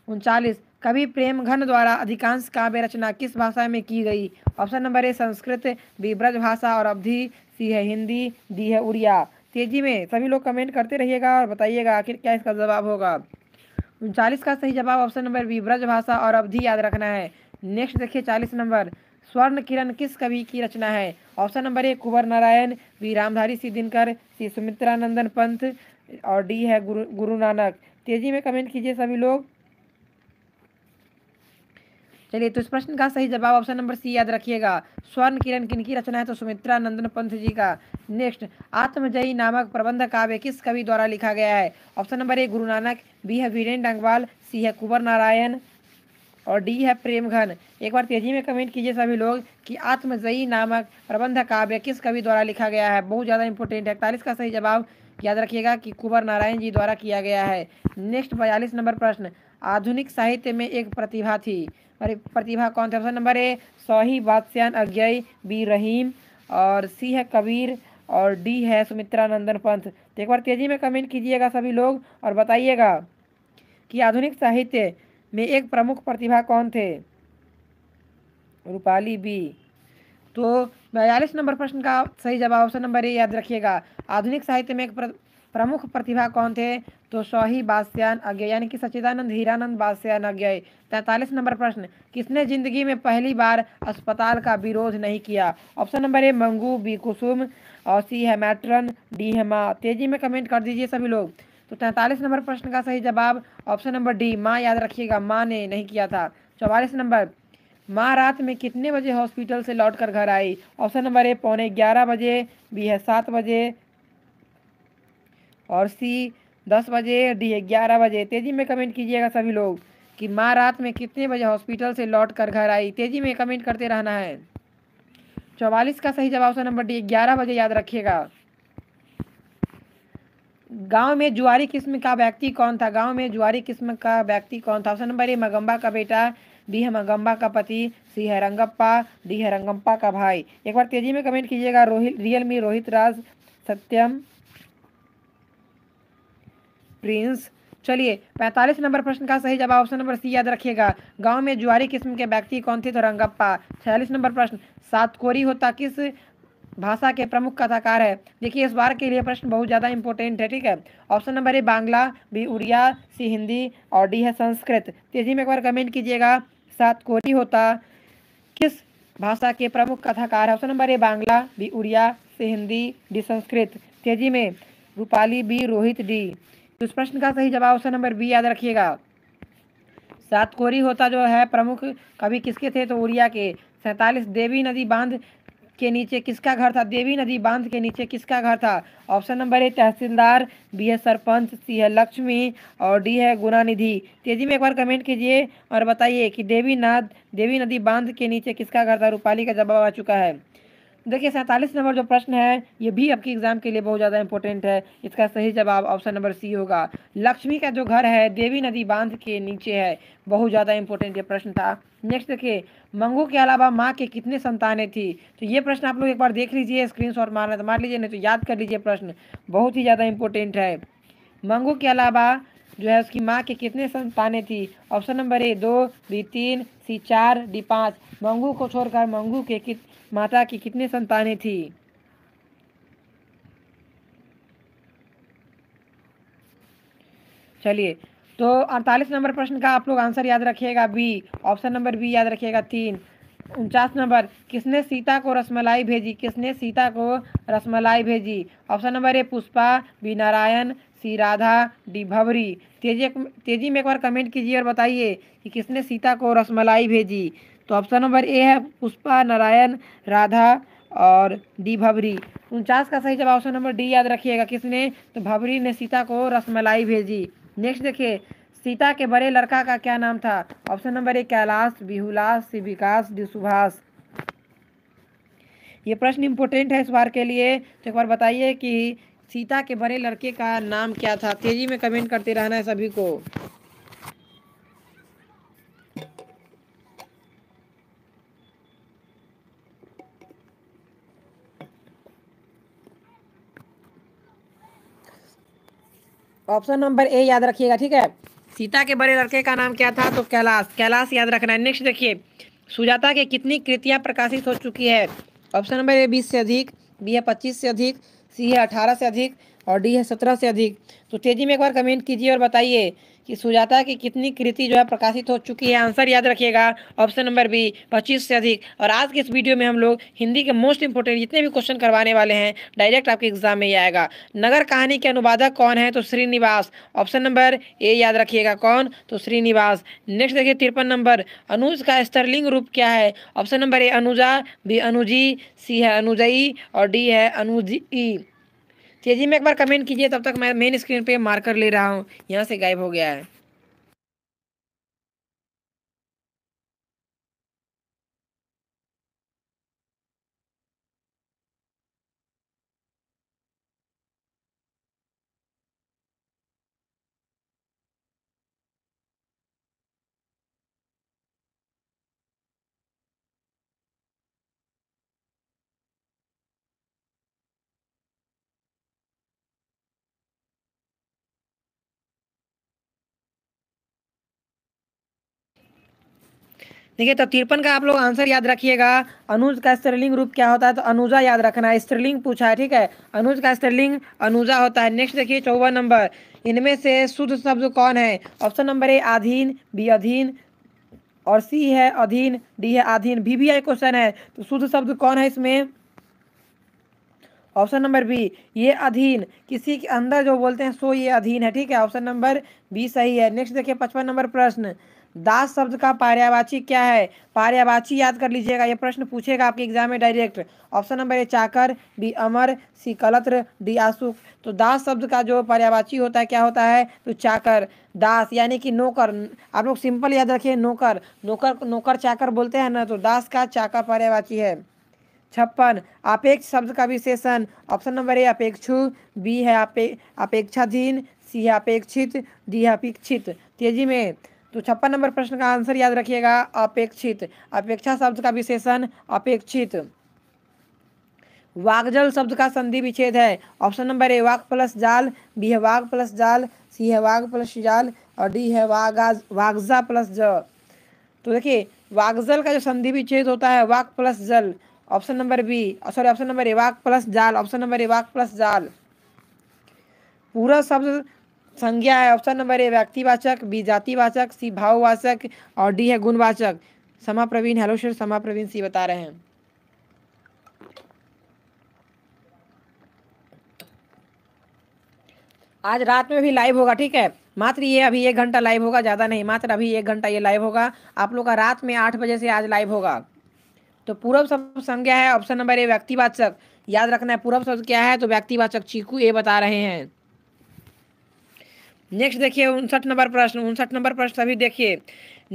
उनचालीस कवि प्रेम घन द्वारा अधिकांश काव्य रचना किस भाषा में की गई option number A Sanskrit B Braj भाषा और अवधि सी है हिंदी डी है उड़िया तेजी में सभी लोग कमेंट करते रहिएगा और बताइएगा आखिर क्या इसका जवाब होगा उनचालीस का सही जवाब ऑप्शन नंबर बी ब्रज भाषा और अवधि याद रखना है नेक्स्ट देखिए चालीस नंबर स्वर्ण किरण किस कवि की रचना है option number A Kunwar Narayan B Ramdhari Singh Dinkar C Sumitranandan Pant और डी है गुरु गुरु नानक तेजी में कमेंट कीजिए सभी लोग चलिए तो इस प्रश्न का सही जवाब ऑप्शन नंबर सी याद रखिएगा स्वर्ण किरण किन की रचना है तो सुमित्रा नंदन पंथ जी का नेक्स्ट आत्मजयी नामक प्रबंध काव्य किस कवि द्वारा लिखा गया है ऑप्शन नंबर ए गुरु नानक बी है वीरेन डंगवाल सी है कुंवर नारायण और डी है प्रेम घन एक बार तेजी में कमेंट कीजिए सभी लोग कि आत्मजयी नामक प्रबंध काव्य किस कवि द्वारा लिखा गया है बहुत ज़्यादा इंपॉर्टेंट है इकतालीस का सही जवाब याद रखिएगा कि कुंवर नारायण जी द्वारा किया गया है नेक्स्ट बयालीस नंबर प्रश्न आधुनिक साहित्य में एक प्रतिभा थी प्रतिभा कौन थी ऑप्शन नंबर ए सोही बादश्यान अज्ञय बी रहीम और सी है कबीर और डी है सुमित्रा नंदन पंथ तो एक बार तेज़ी में कमेंट कीजिएगा सभी लोग और बताइएगा कि आधुनिक साहित्य में एक प्रमुख प्रतिभा कौन थे रूपाली बी तो बयालीस नंबर प्रश्न का सही जवाब ऑप्शन नंबर ए याद रखिएगा आधुनिक साहित्य में एक प्र... प्रमुख प्रतिभा कौन थे तो सौही बास्यान अज्ञय यानी कि सच्चिदानंद हीरानंद बास्यान अज्ञय तैंतालीस नंबर प्रश्न किसने जिंदगी में पहली बार अस्पताल का विरोध नहीं किया option number A Mangu B Kusum और सी है मैट्रन डी है माँ तेजी में कमेंट कर दीजिए सभी लोग तो तैंतालीस नंबर प्रश्न का सही जवाब ऑप्शन नंबर डी माँ याद रखिएगा माँ ने नहीं किया था चौवालीस नंबर माँ रात में कितने बजे हॉस्पिटल से लौट कर घर आई ऑप्शन नंबर ए पौने ग्यारह बजे बी है सात बजे और सी दस बजे डी है ग्यारह बजे तेज़ी में कमेंट कीजिएगा सभी लोग कि माँ रात में कितने बजे हॉस्पिटल से लौट कर घर आई तेज़ी में कमेंट करते रहना है चौवालीस का सही जवाब ऑप्शन नंबर डी ग्यारह बजे याद रखिएगा गांव में जुआरी किस्म का व्यक्ति कौन था गांव में जुआरी किस्म का व्यक्ति कौन था ऑप्शन नंबर ए मगम्बा का बेटा डी है मगम्बा का पति सी है रंगप्पा डी है रंगम्पा का भाई एक बार तेजी में कमेंट कीजिएगा Rohit Realme Rohit Raj Satyam Prince चलिए पैंतालीस नंबर प्रश्न का सही जवाब ऑप्शन नंबर सी याद रखिएगा गांव में जुआरी किस्म के व्यक्ति कौन थे तो रंगप्पा छियालीस नंबर प्रश्न सातकोरी होता किस भाषा के प्रमुख कथाकार है देखिए इस बार के लिए प्रश्न बहुत ज़्यादा इंपॉर्टेंट है ठीक है option number A Bangla B Odia C Hindi और डी है संस्कृत तेजी में एक बार कमेंट कीजिएगा सात कोरी होता किस भाषा के प्रमुख कथाकार है option number A Bangla B Odia C Hindi D Sanskrit तेजी में रूपाली बी रोहित डी तो इस प्रश्न का सही जवाब ऑप्शन नंबर बी याद रखिएगा सातकोरी होता जो है प्रमुख कवि किसके थे तो उड़िया के सैंतालीस देवी नदी बांध के नीचे किसका घर था देवी नदी बांध के नीचे किसका घर था option number A tehsildar B है सरपंच सी है लक्ष्मी और डी है गुणानिधि तेजी में एक बार कमेंट कीजिए और बताइए कि देवी नाद देवी नदी बांध के नीचे किसका घर था रूपाली का जवाब आ चुका है देखिए सैंतालीस नंबर जो प्रश्न है ये भी आपकी एग्जाम के लिए बहुत ज़्यादा इंपॉर्टेंट है इसका सही जवाब ऑप्शन नंबर सी होगा लक्ष्मी का जो घर है देवी नदी बांध के नीचे है बहुत ज़्यादा इंपॉर्टेंट ये प्रश्न था नेक्स्ट देखिए मंगू के अलावा माँ के कितने संतानें थी तो ये प्रश्न आप लोग एक बार देख लीजिए स्क्रीन शॉट मारना तो मार लीजिए नहीं तो याद कर लीजिए प्रश्न बहुत ही ज़्यादा इंपॉर्टेंट है मंगू के अलावा जो है उसकी माँ के कितने संतानें थी ऑप्शन नंबर ए दो बी तीन सी चार डी पाँच मंगू को छोड़कर मंगू के कित माता की कितनी संतानें थी चलिए तो अड़तालीस नंबर प्रश्न का आप लोग आंसर याद रखिएगा बी ऑप्शन नंबर बी याद रखिएगा तीन उनचास नंबर किसने सीता को रसमलाई भेजी किसने सीता को रसमलाई भेजी option number A Pushpa B Narayan C Radha D Bhavri तेजी तेजी में एक बार कमेंट कीजिए और बताइए कि किसने सीता को रसमलाई भेजी तो ऑप्शन नंबर ए है पुष्पा नारायण राधा और डी भबरी उनचास का सही जवाब ऑप्शन नंबर डी याद रखिएगा किसने तो भबरी ने सीता को रसमलाई भेजी नेक्स्ट देखिए सीता के बड़े लड़का का क्या नाम था ऑप्शन नंबर ए कैलाश बिहुलास शिविकास डी सुभाष ये प्रश्न इम्पोर्टेंट है इस बार के लिए तो एक बार बताइए कि सीता के बड़े लड़के का नाम क्या था तेजी में कमेंट करते रहना है सभी को ऑप्शन नंबर ए याद रखिएगा ठीक है सीता के बड़े लड़के का नाम क्या था तो कैलाश कैलाश याद रखना है नेक्स्ट देखिए सुजाता के कितनी कृतियां प्रकाशित हो चुकी है ऑप्शन नंबर ए बीस से अधिक बी है पच्चीस से अधिक सी है अठारह से अधिक और डी है सत्रह से अधिक तो तेजी में एक बार कमेंट कीजिए और बताइए कि सुजाता की कितनी कृति जो है प्रकाशित हो चुकी है आंसर याद रखिएगा ऑप्शन नंबर बी पच्चीस से अधिक और आज के इस वीडियो में हम लोग हिंदी के मोस्ट इंपोर्टेंट जितने भी क्वेश्चन करवाने वाले हैं डायरेक्ट आपके एग्जाम में ही आएगा नगर कहानी के अनुवादक कौन है तो श्रीनिवास ऑप्शन नंबर ए याद रखिएगा कौन तो श्रीनिवास नेक्स्ट देखिए तिरपन नंबर अनुज का स्टर्लिंग रूप क्या है ऑप्शन नंबर ए अनुजा बी अनुजी सी है अनुजई और डी है अनुजी के जी में एक बार कमेंट कीजिए तब तक मैं मेन स्क्रीन पे मार्कर ले रहा हूँ यहाँ से गायब हो गया है ठीक तो तिरपन का आप लोग आंसर याद रखिएगा अनुज का स्त्रीलिंग रूप क्या होता है तो अनुजा याद रखना है स्त्रीलिंग पूछा है ठीक है अनुज का स्त्रीलिंग अनुजा होता है नेक्स्ट देखिए चौवन नंबर इनमें से शुद्ध शब्द कौन है ऑप्शन नंबर ए आधीन बी अधीन और सी है अधीन डी है आधीन भी भी क्वेश्चन है तो शुद्ध शब्द कौन है इसमें ऑप्शन नंबर बी ये अधीन किसी के अंदर जो बोलते हैं सो ये अधीन है ठीक है ऑप्शन नंबर बी सही है नेक्स्ट देखिए पचपन नंबर प्रश्न दास शब्द का पार्यावाची क्या है पार्यावाची याद कर लीजिएगा यह प्रश्न पूछेगा आपके एग्जाम में डायरेक्ट ऑप्शन नंबर ए चाकर बी अमर सी कलत्र डी आसुक तो दास शब्द का जो पर्यावाची होता है क्या होता है तो चाकर दास यानी कि नौकर आप लोग सिंपल याद रखिए नौकर नौकर नौकर चाकर बोलते हैं ना तो दास का चाकर पर्यावाची है छप्पन अपेक्ष शब्द का विशेषण ऑप्शन नंबर ए अपेक्षु बी है अपेक्षाधीन सी है अपेक्षित डी है अपेक्षित तेजी में तो छप्पन नंबर प्रश्न का आंसर याद रखिएगा अपेक्षित अपेक्षा शब्द का विशेषण अपेक्षित वागजल शब्द का संधि विच्छेद है ऑप्शन नंबर ए वाग प्लस जाल बी है वाग प्लस जाल सी है वाग प्लस जाल और डी है वागा वागजा प्लस ज तो देखिए वागजल का जो संधि विच्छेद होता है वाक प्लस जल option number B sorry option number A वाक प्लस जाल ऑप्शन नंबर ए वाक प्लस जाल पूरा शब्द संज्ञा है ऑप्शन नंबर ए व्यक्तिवाचक बी जातिवाचक सी भाववाचक और डी है गुणवाचक समा प्रवीण हेलो सर समा प्रवीण सी बता रहे हैं आज रात में भी लाइव होगा ठीक है मात्र ये अभी एक घंटा लाइव होगा ज़्यादा नहीं मात्र अभी एक घंटा ये लाइव होगा आप लोग का रात में आठ बजे से आज लाइव होगा तो पूर्व शब्द संज्ञा है ऑप्शन नंबर ए व्यक्तिवाचक याद रखना है पूर्व शब्द क्या है तो व्यक्तिवाचक चीकू ये बता रहे हैं नेक्स्ट देखिए उनसठ नंबर प्रश्न उनसठ नंबर प्रश्न अभी देखिए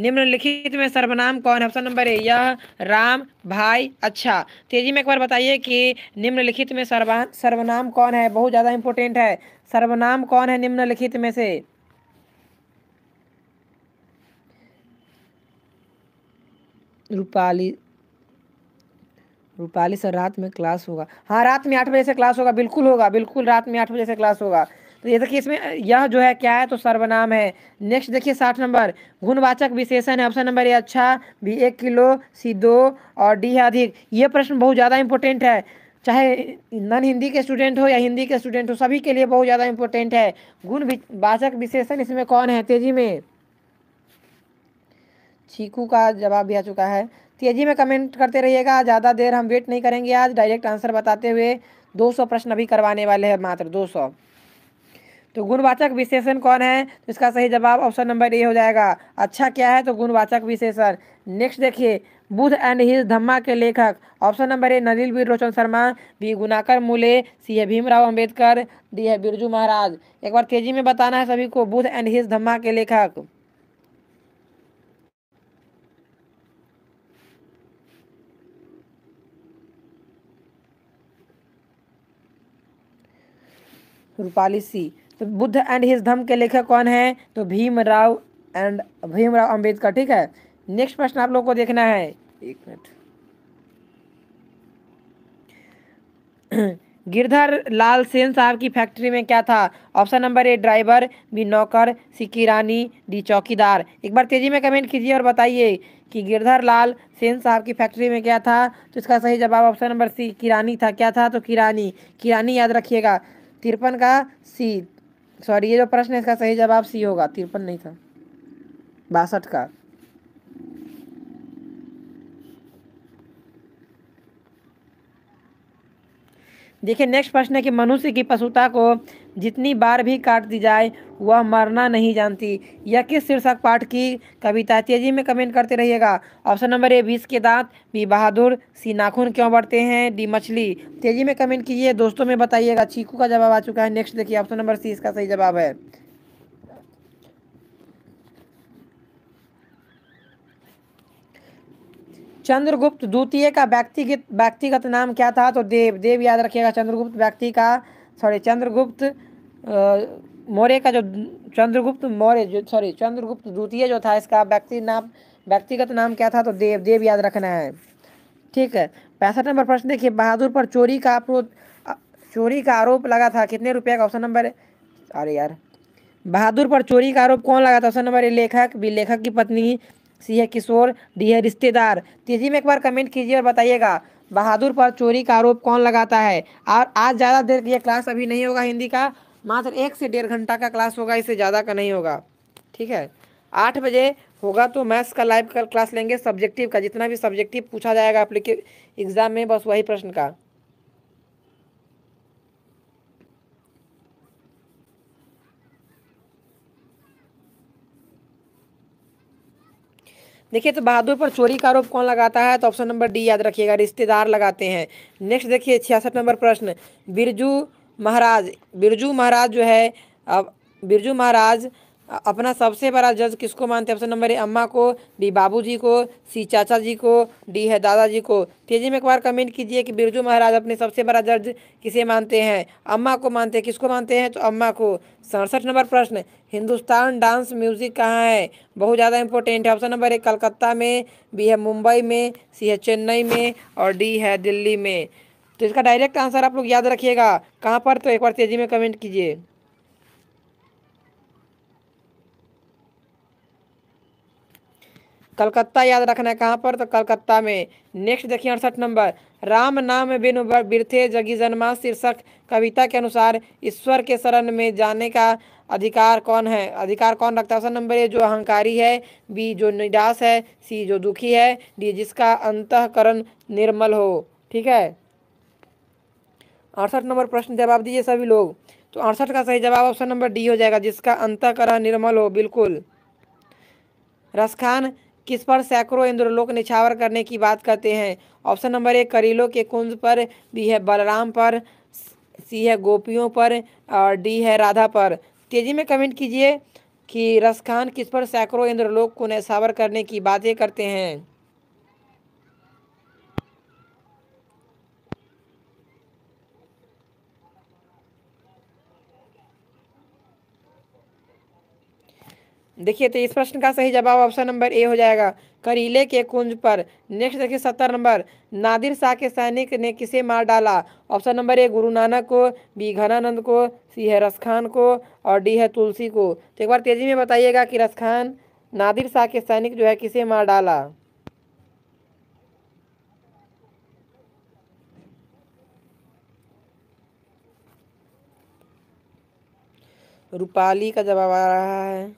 निम्नलिखित में सर्वनाम कौन है ऑप्शन नंबर ए यह राम भाई अच्छा तेजी में एक बार बताइए कि निम्नलिखित में सर्वा सर्वनाम कौन है बहुत ज़्यादा इंपॉर्टेंट है सर्वनाम कौन है निम्नलिखित में से रूपाली रूपाली सर रात में क्लास होगा हाँ रात में आठ बजे से क्लास होगा बिल्कुल होगा बिल्कुल रात में आठ बजे से क्लास होगा तो ये देखिए इसमें यह जो है क्या है तो सर्वनाम है नेक्स्ट देखिए साठ नंबर गुणवाचक विशेषण है ऑप्शन नंबर ये अच्छा बी एक किलो सी दो और डी है अधिक ये प्रश्न बहुत ज़्यादा इंपॉर्टेंट है चाहे नन हिंदी के स्टूडेंट हो या हिंदी के स्टूडेंट हो सभी के लिए बहुत ज़्यादा इंपॉर्टेंट है गुण वाचक विशेषण इसमें कौन है तेजी में चीकू का जवाब भी आ चुका है तेजी में कमेंट करते रहिएगा ज़्यादा देर हम वेट नहीं करेंगे आज डायरेक्ट आंसर बताते हुए 200 प्रश्न अभी करवाने वाले हैं मात्र 200 तो गुणवाचक विशेषण कौन है तो इसका सही जवाब ऑप्शन नंबर ए हो जाएगा अच्छा क्या है तो गुणवाचक विशेषण नेक्स्ट देखिए बुध एंड हिज धम्मा के लेखक ऑप्शन नंबर ए नलिल वीर रोशन शर्मा बी गुनाकर मूले सी है भीमराव अंबेडकर डी है बिरजू महाराज एक बार तेजी में बताना है सभी को बुध एंड हिज धम्मा के लेखक रूपाली सी तो बुद्ध एंड हिज धम के लेखक कौन है तो भीमराव एंड भीमराव अंबेडकर ठीक है नेक्स्ट प्रश्न आप लोगों को देखना है एक मिनट गिरधर लाल सेन साहब की फैक्ट्री में क्या था option number A driver B नौकर सी किरानी डी चौकीदार एक बार तेजी में कमेंट कीजिए और बताइए कि गिरधर लाल सेन साहब की फैक्ट्री में क्या था तो इसका सही जवाब ऑप्शन नंबर सी किरानी था क्या था तो किरानी किरानी याद रखिएगा तिरपन का सी सॉरी ये जो प्रश्न है इसका सही जवाब सी होगा तिरपन नहीं था बासठ का देखिए नेक्स्ट प्रश्न है कि मनुष्य की पशुता को जितनी बार भी काट दी जाए वह मरना नहीं जानती यह किस शीर्षक पाठ की कविता तेजी में कमेंट करते रहिएगा ऑप्शन नंबर ए बीस के दांत बी बहादुर सी नाखून क्यों बढ़ते हैं डी मछली तेजी में कमेंट कीजिए दोस्तों में बताइएगा चीकू का जवाब आ चुका है नेक्स्ट देखिए ऑप्शन नंबर सी इसका सही जवाब है चंद्रगुप्त द्वितीय का व्यक्तिगत व्यक्तिगत नाम क्या था तो देव देव याद रखिएगा चंद्रगुप्त व्यक्ति का सॉरी चंद्रगुप्त मौर्य का जो चंद्रगुप्त मौर्य सॉरी चंद्रगुप्त द्वितीय जो था इसका व्यक्ति नाम व्यक्तिगत नाम क्या था तो देव देव याद रखना है ठीक है पैंसठ नंबर प्रश्न देखिए बहादुर पर चोरी का चोरी का आरोप लगा था कितने रुपये का ऑप्शन नंबर अरे यार बहादुर पर चोरी का आरोप कौन लगा था ऑप्शन नंबर ए लेखक बी लेखक की पत्नी सिया किशोर डियर रिश्तेदार तेजी में एक बार कमेंट कीजिए और बताइएगा बहादुर पर चोरी का आरोप कौन लगाता है और आज ज़्यादा देर की क्लास अभी नहीं होगा हिंदी का मात्र एक से डेढ़ घंटा का क्लास होगा इससे ज़्यादा का नहीं होगा ठीक है आठ बजे होगा तो मैथ्स का लाइव क्लास लेंगे सब्जेक्टिव का जितना भी सब्जेक्टिव पूछा जाएगा आप एग्ज़ाम में बस वही प्रश्न का देखिए तो बहादुर पर चोरी का आरोप कौन लगाता है तो ऑप्शन नंबर डी याद रखिएगा रिश्तेदार लगाते हैं नेक्स्ट देखिए छियासठ नंबर प्रश्न बिरजू महाराज बिरजू महाराज जो है अब बिरजू महाराज अपना सबसे बड़ा जज किसको मानते हैं ऑप्शन नंबर ए अम्मा को बी बाबूजी को सी चाचा जी को डी है दादाजी को तेजी में एक बार कमेंट कीजिए कि बिरजू महाराज अपने सबसे बड़ा जज किसे मानते हैं अम्मा को मानते हैं किसको मानते हैं तो अम्मा को सड़सठ नंबर प्रश्न हिंदुस्तान डांस म्यूजिक कहाँ है बहुत ज़्यादा इंपॉर्टेंट है ऑप्शन नंबर ए कलकत्ता में बी है मुंबई में सी है चेन्नई में और डी है दिल्ली में तो इसका डायरेक्ट आंसर आप लोग याद रखिएगा कहाँ पर तो एक बार तेज़ी में कमेंट कीजिए कलकत्ता याद रखना है कहाँ पर तो कलकत्ता में नेक्स्ट देखिए अड़सठ नंबर राम नाम बिन बिरथे जगी जन्मा शीर्षक कविता के अनुसार ईश्वर के शरण में जाने का अधिकार कौन है अधिकार कौन रखता है नंबर ए जो अहंकारी है बी जो निराश है सी जो दुखी है डी जिसका अंतकरण निर्मल हो ठीक है अड़सठ नंबर प्रश्न जवाब दीजिए सभी लोग तो अड़सठ का सही जवाब ऑप्शन नंबर डी हो जाएगा जिसका अंतकरण निर्मल हो बिल्कुल रसखान किस पर सैकड़ों इंद्रलोक निछावर करने की बात करते हैं ऑप्शन नंबर एक करीलों के कुंज पर बी है बलराम पर सी है गोपियों पर और डी है राधा पर तेजी में कमेंट कीजिए कि रसखान किस पर सैकड़ों इंद्रलोक को निछावर करने की बातें करते हैं देखिए तो इस प्रश्न का सही जवाब ऑप्शन नंबर ए हो जाएगा करीले के कुंज पर नेक्स्ट देखिए सत्तर नंबर नादिर शाह के सैनिक ने किसे मार डाला ऑप्शन नंबर ए गुरु नानक को बी घनानंद को सी है रसखान को और डी है तुलसी को तो एक बार तेजी में बताइएगा कि रसखान नादिर शाह के सैनिक जो है किसे मार डाला रूपाली का जवाब आ रहा है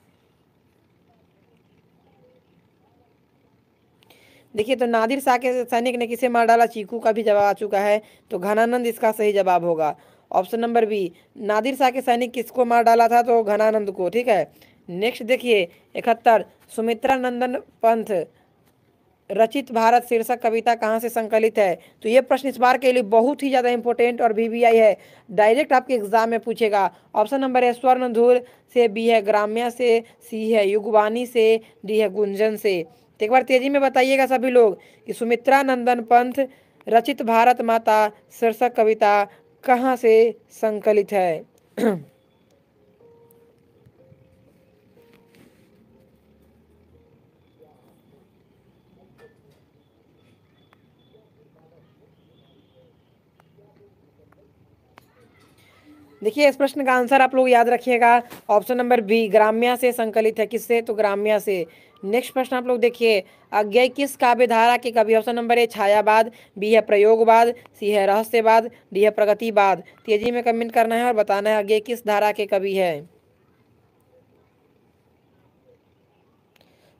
देखिए तो नादिर शाह के सैनिक ने किसे मार डाला चीकू का भी जवाब आ चुका है तो घनानंद इसका सही जवाब होगा option number B Nadir Shah के सैनिक किसको मार डाला था तो घनानंद को ठीक है नेक्स्ट देखिए इकहत्तर सुमित्रा नंदन पंथ रचित भारत शीर्षक कविता कहाँ से संकलित है तो ये प्रश्न इस बार के लिए बहुत ही ज़्यादा इंपॉर्टेंट और वीवीआई है डायरेक्ट आपके एग्जाम में पूछेगा ऑप्शन नंबर है स्वर्ण धूल से बी है ग्राम्या से सी है युगवानी से डी है गुंजन से तो एक बार तेजी में बताइएगा सभी लोग कि सुमित्रा नंदन पंथ रचित भारत माता शीर्षक कविता कहाँ से संकलित है देखिए इस प्रश्न का आंसर आप लोग याद रखिएगा ऑप्शन नंबर बी ग्राम्या से संकलित है किससे तो ग्राम्या से नेक्स्ट प्रश्न आप लोग देखिए अज्ञा किस काव्य धारा के कवि ऑप्शन नंबर ए छायावाद बी है प्रयोगवाद सी है रहस्यवाद डी है प्रगतिवाद तेजी में कमेंट करना है और बताना है अज्ञा किस धारा के कवि है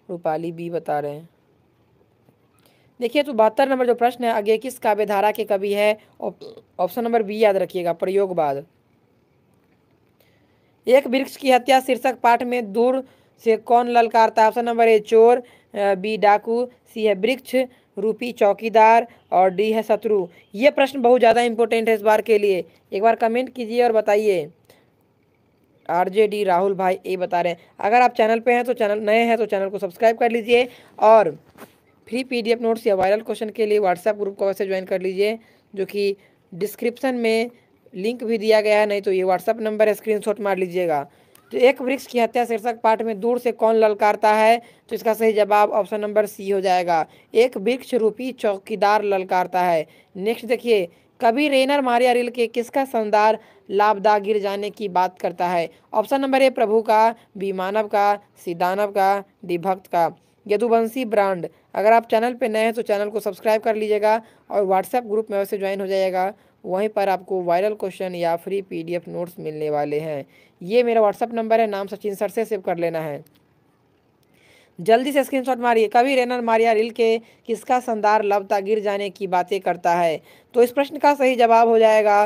रूपाली बी बता रहे हैं देखिए तो बहत्तर नंबर जो प्रश्न है अज्ञा किस काव्य धारा के कवि है ऑप्शन नंबर बी याद रखिएगा प्रयोगवाद एक वृक्ष की हत्या शीर्षक पाठ में दूर से कौन ललकारता है ऑप्शन नंबर ए चोर बी डाकू सी है वृक्ष रूपी चौकीदार और डी है शत्रु ये प्रश्न बहुत ज़्यादा इंपॉर्टेंट है इस बार के लिए एक बार कमेंट कीजिए और बताइए आरजेडी राहुल भाई ये बता रहे हैं अगर आप चैनल पे हैं तो चैनल नए हैं तो चैनल को सब्सक्राइब कर लीजिए और फ्री पीडीएफ नोट्स या वायरल क्वेश्चन के लिए व्हाट्सएप ग्रुप को वैसे ज्वाइन कर लीजिए जो कि डिस्क्रिप्सन में लिंक भी दिया गया है नहीं तो ये व्हाट्सएप नंबर है स्क्रीन मार लीजिएगा तो एक वृक्ष की हत्या शीर्षक पाठ में दूर से कौन ललकारता है तो इसका सही जवाब ऑप्शन नंबर सी हो जाएगा एक वृक्ष रूपी चौकीदार ललकारता है नेक्स्ट देखिए कभी रेनर मारिया रिल के किसका शानदार लाभदा गिर जाने की बात करता है ऑप्शन नंबर ए प्रभु का बी मानव का सी दानव का डी भक्त का यदुवंशी ब्रांड अगर आप चैनल पर नए हैं तो चैनल को सब्सक्राइब कर लीजिएगा और व्हाट्सएप ग्रुप में वैसे ज्वाइन हो जाइएगा वहीं पर आपको वायरल क्वेश्चन या फ्री पीडीएफ नोट्स मिलने वाले हैं ये मेरा व्हाट्सअप नंबर है नाम सचिन सर से सेव कर लेना है जल्दी से स्क्रीनशॉट मारिए कभी रेनर मारिया रिल के किसका संदार लबता गिर जाने की बातें करता है तो इस प्रश्न का सही जवाब हो जाएगा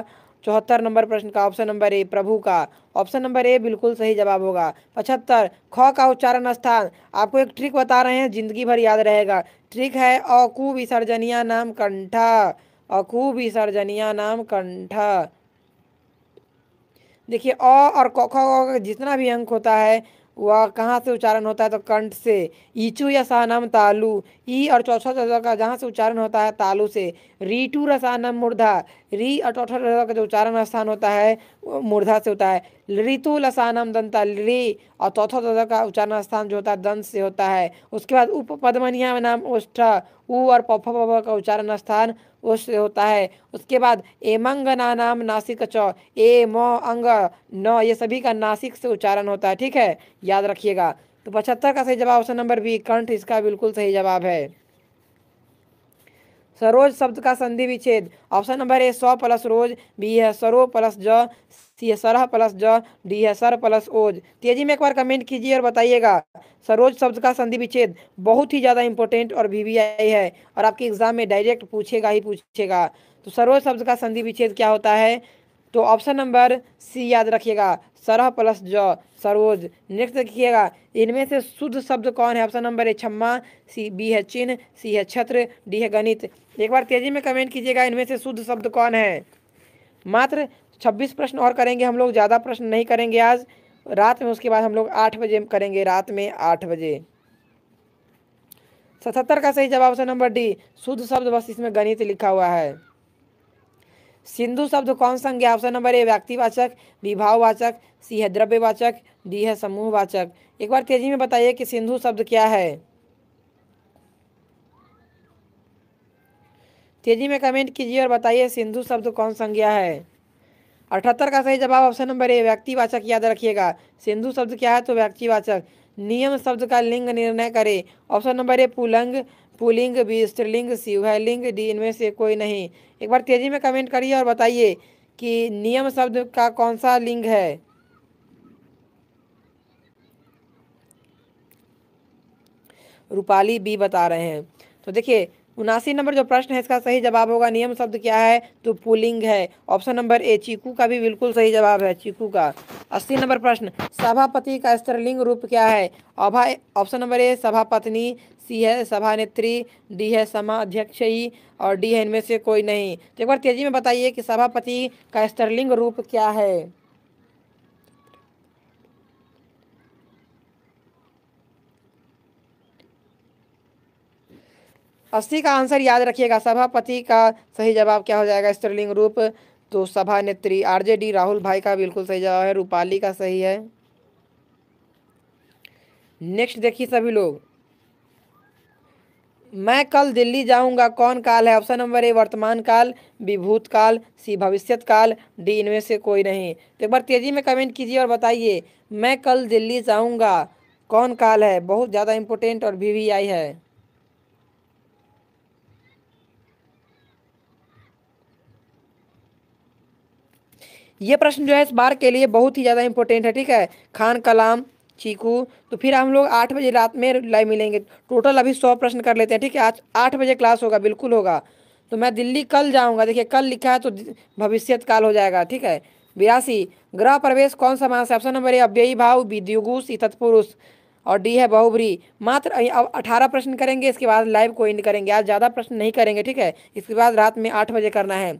चौहत्तर नंबर प्रश्न का ऑप्शन नंबर ए प्रभु का ऑप्शन नंबर ए बिल्कुल सही जवाब होगा पचहत्तर ख का उच्चारण स्थान आपको एक ट्रिक बता रहे हैं जिंदगी भर याद रहेगा ट्रिक है अकु विसर्जनिया नाम कंठा अखूब विसर्जनिया नाम कंठ देखिए अ और क का जितना भी अंक होता है वह कहाँ से उच्चारण होता है तो कंठ से ईचू या सानम तालु ई और चौथा चौथा का जहाँ से उच्चारण होता है तालु से रीटू रसानम मुर्धा री अटोठर का जो उच्चारण स्थान होता है मूर्धा से होता है ऋतु लसानम दंता री और चौथो तथा का उच्चारण स्थान जो होता है दंत से होता है उसके बाद उप पद्मनिया में नाम ओष्ठ उ और पफ पफ का उच्चारण स्थान उस से होता है उसके बाद एमंगना नाम नासिक च ए म अंग न ये सभी का नासिक से उच्चारण होता है ठीक है याद रखिएगा तो पचहत्तर का सही जवाब ऑप्शन नंबर बी कंठ इसका बिल्कुल सही जवाब है सरोज शब्द का संधि विच्छेद ऑप्शन नंबर ए सौ प्लस रोज बी है सरो प्लस ज सी है सरह प्लस ज डी है सर प्लस ओज तेजी में एक बार कमेंट कीजिए और बताइएगा सरोज शब्द का संधि विच्छेद बहुत ही ज़्यादा इंपॉर्टेंट और वी है और आपके एग्जाम में डायरेक्ट पूछेगा ही पूछेगा तो सरोज शब्द का संधि विच्छेद क्या होता है तो ऑप्शन नंबर सी याद रखिएगा सरह प्लस ज सरोज नेक्स्ट देखिएगा इनमें से शुद्ध शब्द कौन है ऑप्शन नंबर ए छम्मा सी बी है चिन्ह सी है छत्र डी है गणित एक बार तेजी में कमेंट कीजिएगा इनमें से शुद्ध शब्द कौन है मात्र छब्बीस प्रश्न और करेंगे हम लोग ज़्यादा प्रश्न नहीं करेंगे आज रात में उसके बाद हम लोग आठ बजे करेंगे रात में आठ बजे सतहत्तर का सही जवाब ऑप्शन नंबर डी शुद्ध शब्द बस इसमें गणित लिखा हुआ है सिंधु शब्द कौन संज्ञा ऑप्शन नंबर ए व्यक्तिवाचक विभाववाचक सी है द्रव्यवाचक डी है समूहवाचक एक बार तेजी में बताइए कि सिंधु शब्द क्या है तेजी में कमेंट कीजिए और बताइए सिंधु शब्द कौन संज्ञा है अठहत्तर का सही जवाब ऑप्शन नंबर ए व्यक्तिवाचक याद रखिएगा सिंधु शब्द क्या है तो व्यक्तिवाचक नियम शब्द का लिंग निर्णय करे ऑप्शन नंबर ए पुलंग पुलिंग बी स्त्रीलिंग शिवलिंग डी इनमें से कोई नहीं एक बार तेज़ी में कमेंट करिए और बताइए कि नियम शब्द का कौन सा लिंग है रूपाली बी बता रहे हैं तो देखिए उनासी नंबर जो प्रश्न है इसका सही जवाब होगा नियम शब्द क्या है तो पुलिंग है ऑप्शन नंबर ए चीकू का भी बिल्कुल सही जवाब है चीकू का अस्सी नंबर प्रश्न सभापति का स्त्रीलिंग रूप क्या है अभा ऑप्शन नंबर ए सभापत्नी सी है सभा नेत्री डी है समा अध्यक्ष ही और डी है इनमें से कोई नहीं तो एक बार तेजी में बताइए कि सभापति का स्टर्लिंग रूप क्या है अस्सी का आंसर याद रखिएगा सभापति का सही जवाब क्या हो जाएगा स्टर्लिंग रूप तो सभा नेत्री आरजेडी राहुल भाई का बिल्कुल सही जवाब है रूपाली का सही है नेक्स्ट देखिए सभी लोग मैं कल दिल्ली जाऊंगा कौन काल है ऑप्शन नंबर ए वर्तमान काल विभूत काल सी भविष्यत काल डी इनमें से कोई नहीं तो एक बार तेज़ी में कमेंट कीजिए और बताइए मैं कल दिल्ली जाऊंगा कौन काल है बहुत ज़्यादा इम्पोर्टेंट और वी वी आई है ये प्रश्न जो है इस बार के लिए बहुत ही ज़्यादा इम्पोर्टेंट है ठीक है खान कलाम चीकू तो फिर हम लोग आठ बजे रात में लाइव मिलेंगे टोटल अभी सौ प्रश्न कर लेते हैं ठीक है आज आठ बजे क्लास होगा बिल्कुल होगा तो मैं दिल्ली कल जाऊँगा देखिए कल लिखा है तो भविष्यत काल हो जाएगा ठीक है बिरासी ग्रह प्रवेश कौन सा मास है ऑप्शन नंबर ए अव्ययी भाव विद्युगुष तत्पुरुष और डी है बहुभरी मात्र अब अठारह प्रश्न करेंगे इसके बाद लाइव को एंड करेंगे आज ज़्यादा प्रश्न नहीं करेंगे ठीक है इसके बाद रात में आठ बजे करना है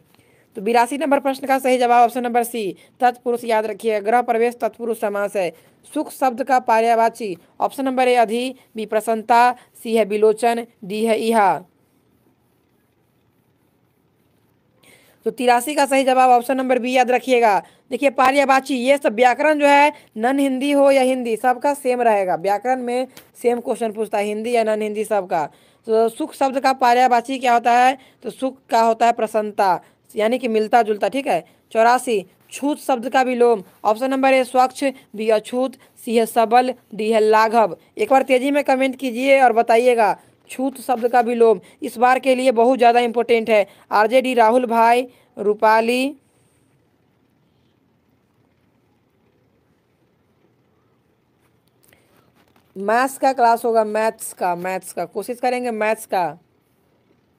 तो बिरासी नंबर प्रश्न का सही जवाब ऑप्शन नंबर सी तत्पुरुष याद रखिए ग्रह प्रवेश तत्पुरुष समास है सुख शब्द का पर्यावाची ऑप्शन नंबर ए अधि बी प्रसन्नता सी है विलोचन डी है इहा तो तिरासी का सही जवाब ऑप्शन नंबर बी याद रखिएगा देखिए पार्यवाची ये सब व्याकरण जो है नन हिंदी हो या हिंदी सबका सेम रहेगा व्याकरण में सेम क्वेश्चन पूछता है हिंदी या नन हिंदी सबका तो सुख शब्द का पार्यावाची क्या होता है तो सुख का होता है प्रसन्नता यानी कि मिलता जुलता ठीक है चौरासी छूत शब्द का विलोम ऑप्शन नंबर ए स्वच्छ बी अछूत सी है सबल डी है लाघव एक बार तेजी में कमेंट कीजिए और बताइएगा छूत शब्द का विलोम इस बार के लिए बहुत ज़्यादा इम्पोर्टेंट है आरजेडी राहुल भाई रूपाली मैथ्स का क्लास होगा मैथ्स का मैथ्स का कोशिश करेंगे मैथ्स का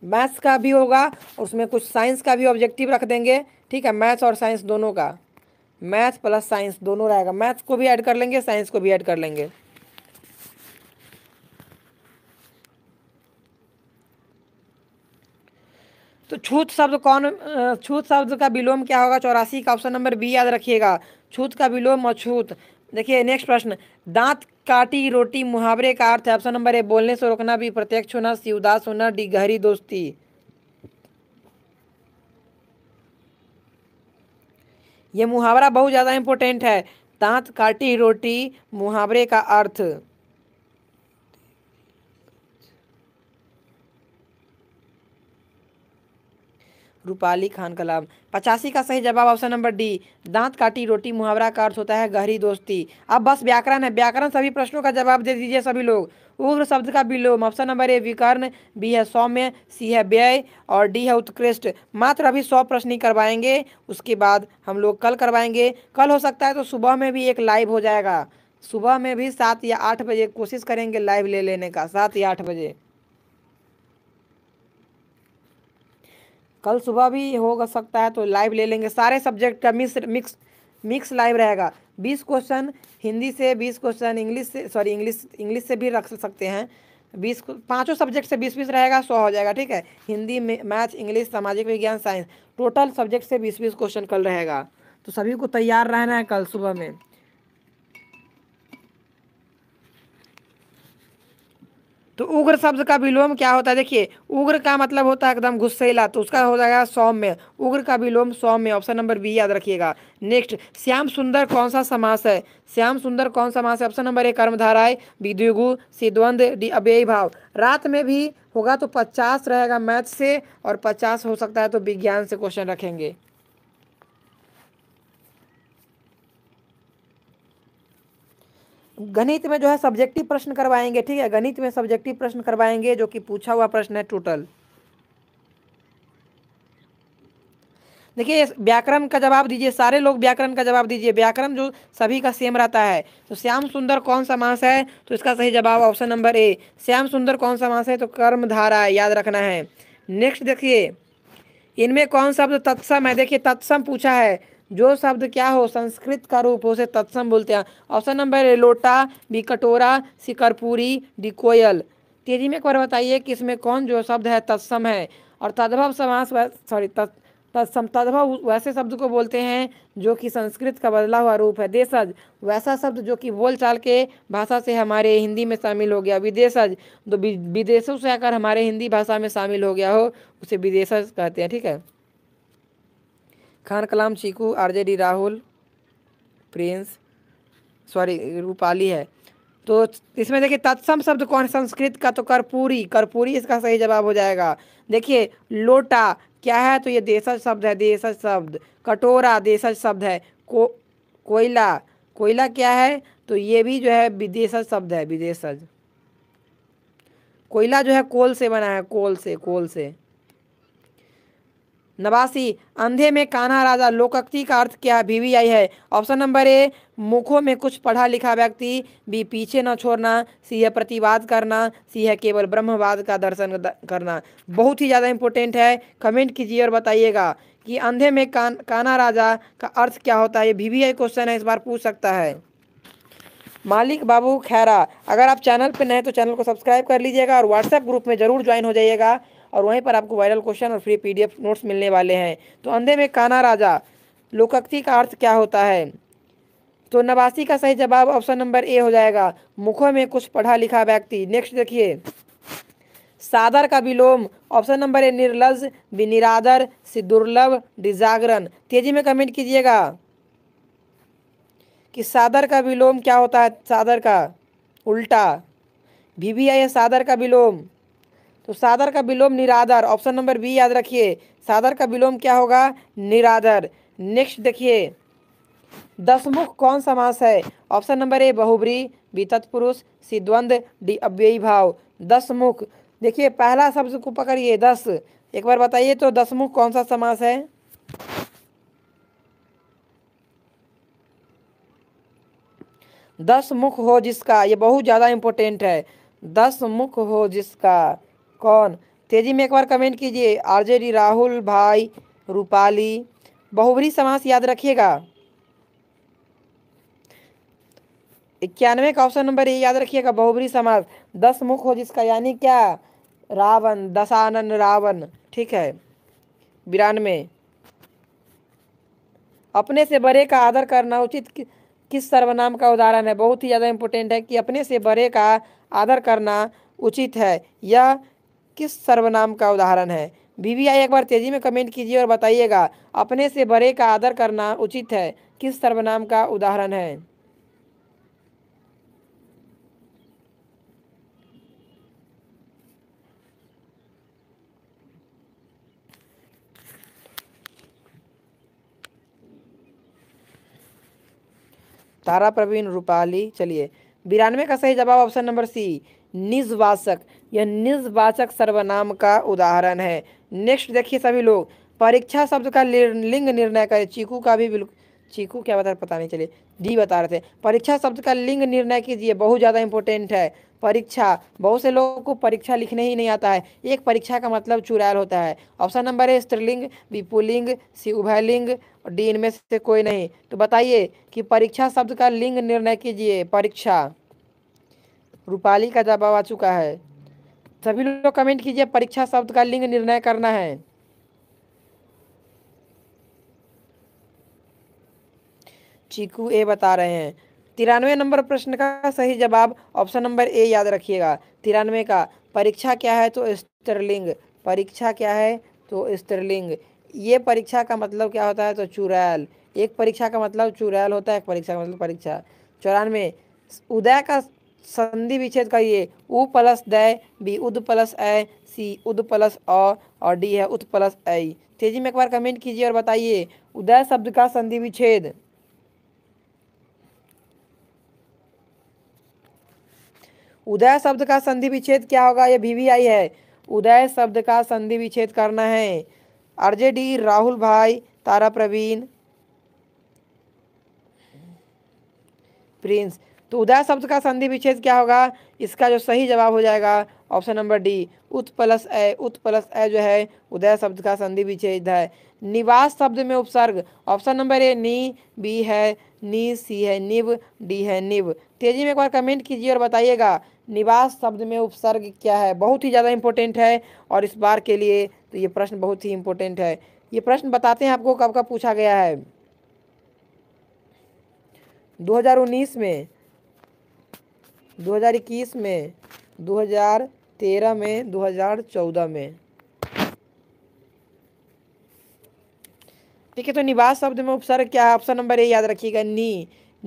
मैथ्स का भी होगा और उसमें कुछ साइंस का भी ऑब्जेक्टिव रख देंगे ठीक है मैथ्स और साइंस दोनों का मैथ्स प्लस साइंस दोनों रहेगा मैथ्स को भी ऐड कर लेंगे साइंस को भी ऐड कर लेंगे तो छूत शब्द कौन छूत शब्द का विलोम क्या होगा चौरासी का ऑप्शन नंबर बी याद रखिएगा छूत का विलोम और छूत देखिए नेक्स्ट प्रश्न दांत काटी रोटी मुहावरे का अर्थ है ऑप्शन नंबर ए बोलने से रोकना भी प्रत्यक्ष होना सी उदास होना डी गहरी दोस्ती ये मुहावरा बहुत ज़्यादा इंपॉर्टेंट है दांत काटी रोटी मुहावरे का अर्थ रूपाली खान कलाम पचासी का सही जवाब ऑप्शन नंबर डी दांत काटी रोटी मुहावरा का अर्थ होता है गहरी दोस्ती अब बस व्याकरण है व्याकरण सभी प्रश्नों का जवाब दे दीजिए सभी लोग उग्र शब्द का विलोम ऑप्शन नंबर ए विकर्ण बी है सौम्य सी है व्यय और डी है उत्कृष्ट मात्र अभी सौ प्रश्न ही करवाएंगे उसके बाद हम लोग कल करवाएंगे कल हो सकता है तो सुबह में भी एक लाइव हो जाएगा सुबह में भी सात या आठ बजे कोशिश करेंगे लाइव ले लेने का सात या आठ बजे कल सुबह भी हो सकता है तो लाइव ले लेंगे सारे सब्जेक्ट का मिक्स मिक्स मिक्स लाइव रहेगा बीस क्वेश्चन हिंदी से बीस क्वेश्चन इंग्लिश से सॉरी इंग्लिश इंग्लिश से भी रख सकते हैं बीस पाँचों सब्जेक्ट से बीस बीस रहेगा सौ हो जाएगा ठीक है हिंदी मैथ इंग्लिश सामाजिक विज्ञान साइंस टोटल सब्जेक्ट से बीस बीस क्वेश्चन कल रहेगा तो सभी को तैयार रहना है कल सुबह में तो उग्र शब्द का विलोम क्या होता है देखिए उग्र का मतलब होता है एकदम गुस्सेला तो उसका हो जाएगा सौम्य उग्र का विलोम सौम्य ऑप्शन नंबर बी याद रखिएगा नेक्स्ट श्याम सुंदर कौन सा समास है श्याम सुंदर कौन सा समास है ऑप्शन नंबर ए कर्मधाराय विद्युगु सिद्वंद डी अव्ययी भाव रात में भी होगा तो पचास रहेगा मैथ से और पचास हो सकता है तो विज्ञान से क्वेश्चन रखेंगे गणित में जो है सब्जेक्टिव प्रश्न करवाएंगे ठीक है गणित में सब्जेक्टिव प्रश्न करवाएंगे जो कि पूछा हुआ प्रश्न है टोटल देखिए व्याकरण का जवाब दीजिए सारे लोग व्याकरण का जवाब दीजिए व्याकरण जो सभी का सेम रहता है तो श्याम सुंदर कौन सा मास है तो इसका सही जवाब ऑप्शन नंबर ए श्याम सुंदर कौन सा मास है तो कर्म है याद रखना है नेक्स्ट देखिए इनमें कौन शब्द तत्सम है देखिए तत्सम पूछा है जो शब्द क्या हो संस्कृत का रूप हो उसे तत्सम बोलते हैं ऑप्शन नंबर है लोटा बी कर्पूरी सिकरपुरी कोयल तेजी में एक बार बताइए कि इसमें कौन जो शब्द है तत्सम है और तद्भव समास सॉरी तत् तत्सम तद्भव वैसे शब्द को बोलते हैं जो कि संस्कृत का बदला हुआ रूप है देशज वैसा शब्द जो कि बोलचाल के भाषा से हमारे हिंदी में शामिल हो गया विदेशज तो विदेशों से आकर हमारे हिंदी भाषा में शामिल हो गया हो उसे विदेशज कहते हैं ठीक है Khan Kalam Chiku J D Rahul Prince sorry Rupali है तो इसमें देखिए तत्सम शब्द कौन संस्कृत का तो कर्पूरी कर्पूरी इसका सही जवाब हो जाएगा देखिए लोटा क्या है तो ये देशज शब्द है देशज शब्द कटोरा देशज शब्द है को कोयला कोयला क्या है तो ये भी जो है विदेशज शब्द है विदेशज कोयला जो है कोल से बना है कोल से कोल से नवासी अंधे में काना राजा लोकक्ति का अर्थ क्या बीवी आई है ऑप्शन नंबर ए मुखों में कुछ पढ़ा लिखा व्यक्ति बी पीछे न छोड़ना सी है प्रतिवाद करना सी है केवल ब्रह्मवाद का दर्शन करना बहुत ही ज़्यादा इंपॉर्टेंट है कमेंट कीजिए और बताइएगा कि अंधे में कान काना राजा का अर्थ क्या होता है ये भी आई क्वेश्चन है इस बार पूछ सकता है मालिक बाबू खैरा अगर आप चैनल पर नए तो चैनल को सब्सक्राइब कर लीजिएगा और व्हाट्सएप ग्रुप में ज़रूर ज्वाइन हो जाइएगा और वहीं पर आपको वायरल क्वेश्चन और फ्री पीडीएफ नोट्स मिलने वाले हैं तो अंधे में काना राजा लोकक्ति का अर्थ क्या होता है तो नवासी का सही जवाब ऑप्शन नंबर ए हो जाएगा मुखों में कुछ पढ़ा लिखा व्यक्ति नेक्स्ट देखिए सादर का विलोम ऑप्शन नंबर ए निर्लज विनिरादर दुर्लभ डिजागरण तेजी में कमेंट कीजिएगा कि सादर का विलोम क्या होता है सादर का उल्टा भी वी आई सादर का विलोम तो सादर का विलोम निरादर ऑप्शन नंबर बी याद रखिए सादर का विलोम क्या होगा निरादर नेक्स्ट देखिए दसमुख कौन समास है ऑप्शन नंबर ए बहुब्री बी तत्पुरुष सी द्वंद्व डी अव्ययी भाव दसमुख देखिए पहला शब्द को पकड़िए दस एक बार बताइए तो दसमुख कौन सा समास है दस मुख हो जिसका ये बहुत ज़्यादा इम्पोर्टेंट है दस मुख हो जिसका कौन तेजी में एक बार कमेंट कीजिए आरजे डी राहुल भाई रूपाली बहुबरी समास याद रखिएगा इक्यानवे का ऑप्शन नंबर ये याद रखिएगा बहुबरी समास दस मुख हो जिसका यानी क्या रावण दशानन रावण ठीक है बिरानवे अपने से बड़े का आदर करना उचित कि, किस सर्वनाम का उदाहरण है बहुत ही ज़्यादा इम्पोर्टेंट है कि अपने से बड़े का आदर करना उचित है यह किस सर्वनाम का उदाहरण है बीबीआई एक बार तेजी में कमेंट कीजिए और बताइएगा अपने से बड़े का आदर करना उचित है किस सर्वनाम का उदाहरण है तारा प्रवीण रूपाली चलिए बिरानवे का सही जवाब ऑप्शन नंबर सी निजवासक यह निजवाचक सर्वनाम का उदाहरण है नेक्स्ट देखिए सभी लोग परीक्षा शब्द का लिंग निर्णय करें चीकू का भी बिल्कुल चीकू क्या बता पता नहीं चले डी बता रहे थे परीक्षा शब्द का लिंग निर्णय कीजिए बहुत ज़्यादा इंपॉर्टेंट है परीक्षा बहुत से लोगों को परीक्षा लिखने ही नहीं आता है एक परीक्षा का मतलब चुराल होता है ऑप्शन नंबर है स्त्रीलिंग विपुलिंग उभयलिंग डी इनमें से कोई नहीं तो बताइए कि परीक्षा शब्द का लिंग निर्णय कीजिए परीक्षा रूपाली का जवाब आ चुका है सभी लोग कमेंट कीजिए परीक्षा शब्द का लिंग निर्णय करना है चीकू ए बता रहे हैं तिरानवे नंबर प्रश्न का सही जवाब ऑप्शन नंबर ए याद रखिएगा तिरानवे का परीक्षा क्या है तो स्त्रीलिंग परीक्षा क्या है तो स्त्रीलिंग ये परीक्षा का मतलब क्या होता है तो चुरैल एक परीक्षा का मतलब चुरैल होता है एक परीक्षा का मतलब परीक्षा चौरानवे उदय का संधि विच्छेद करिए उ प्लस द बी उद प्लस ए सी उद प्लस अ और डी है उत प्लस ए तेजी में एक बार कमेंट कीजिए और बताइए उदय शब्द का संधि विच्छेद उदय शब्द का संधि विच्छेद क्या होगा ये आई है उदय शब्द का संधि विच्छेद करना है आरजेडी राहुल भाई तारा प्रवीण प्रिंस तो उदय शब्द का संधि विच्छेद क्या होगा इसका जो सही जवाब हो जाएगा ऑप्शन नंबर डी उत् प्लस ए उत् प्लस ए जो है उदय शब्द का संधि विच्छेद है निवास शब्द में उपसर्ग ऑप्शन नंबर ए नी बी है नी सी है निव डी है निव तेजी में एक बार कमेंट कीजिए और बताइएगा निवास शब्द में उपसर्ग क्या है बहुत ही ज़्यादा इंपॉर्टेंट है और इस बार के लिए तो ये प्रश्न बहुत ही इंपॉर्टेंट है ये प्रश्न बताते हैं आपको कब का पूछा गया है 2019 में 2021 में 2013 में 2014 में ठीक है तो निवास शब्द में उपसर्ग क्या है ऑप्शन नंबर ए याद रखिएगा नी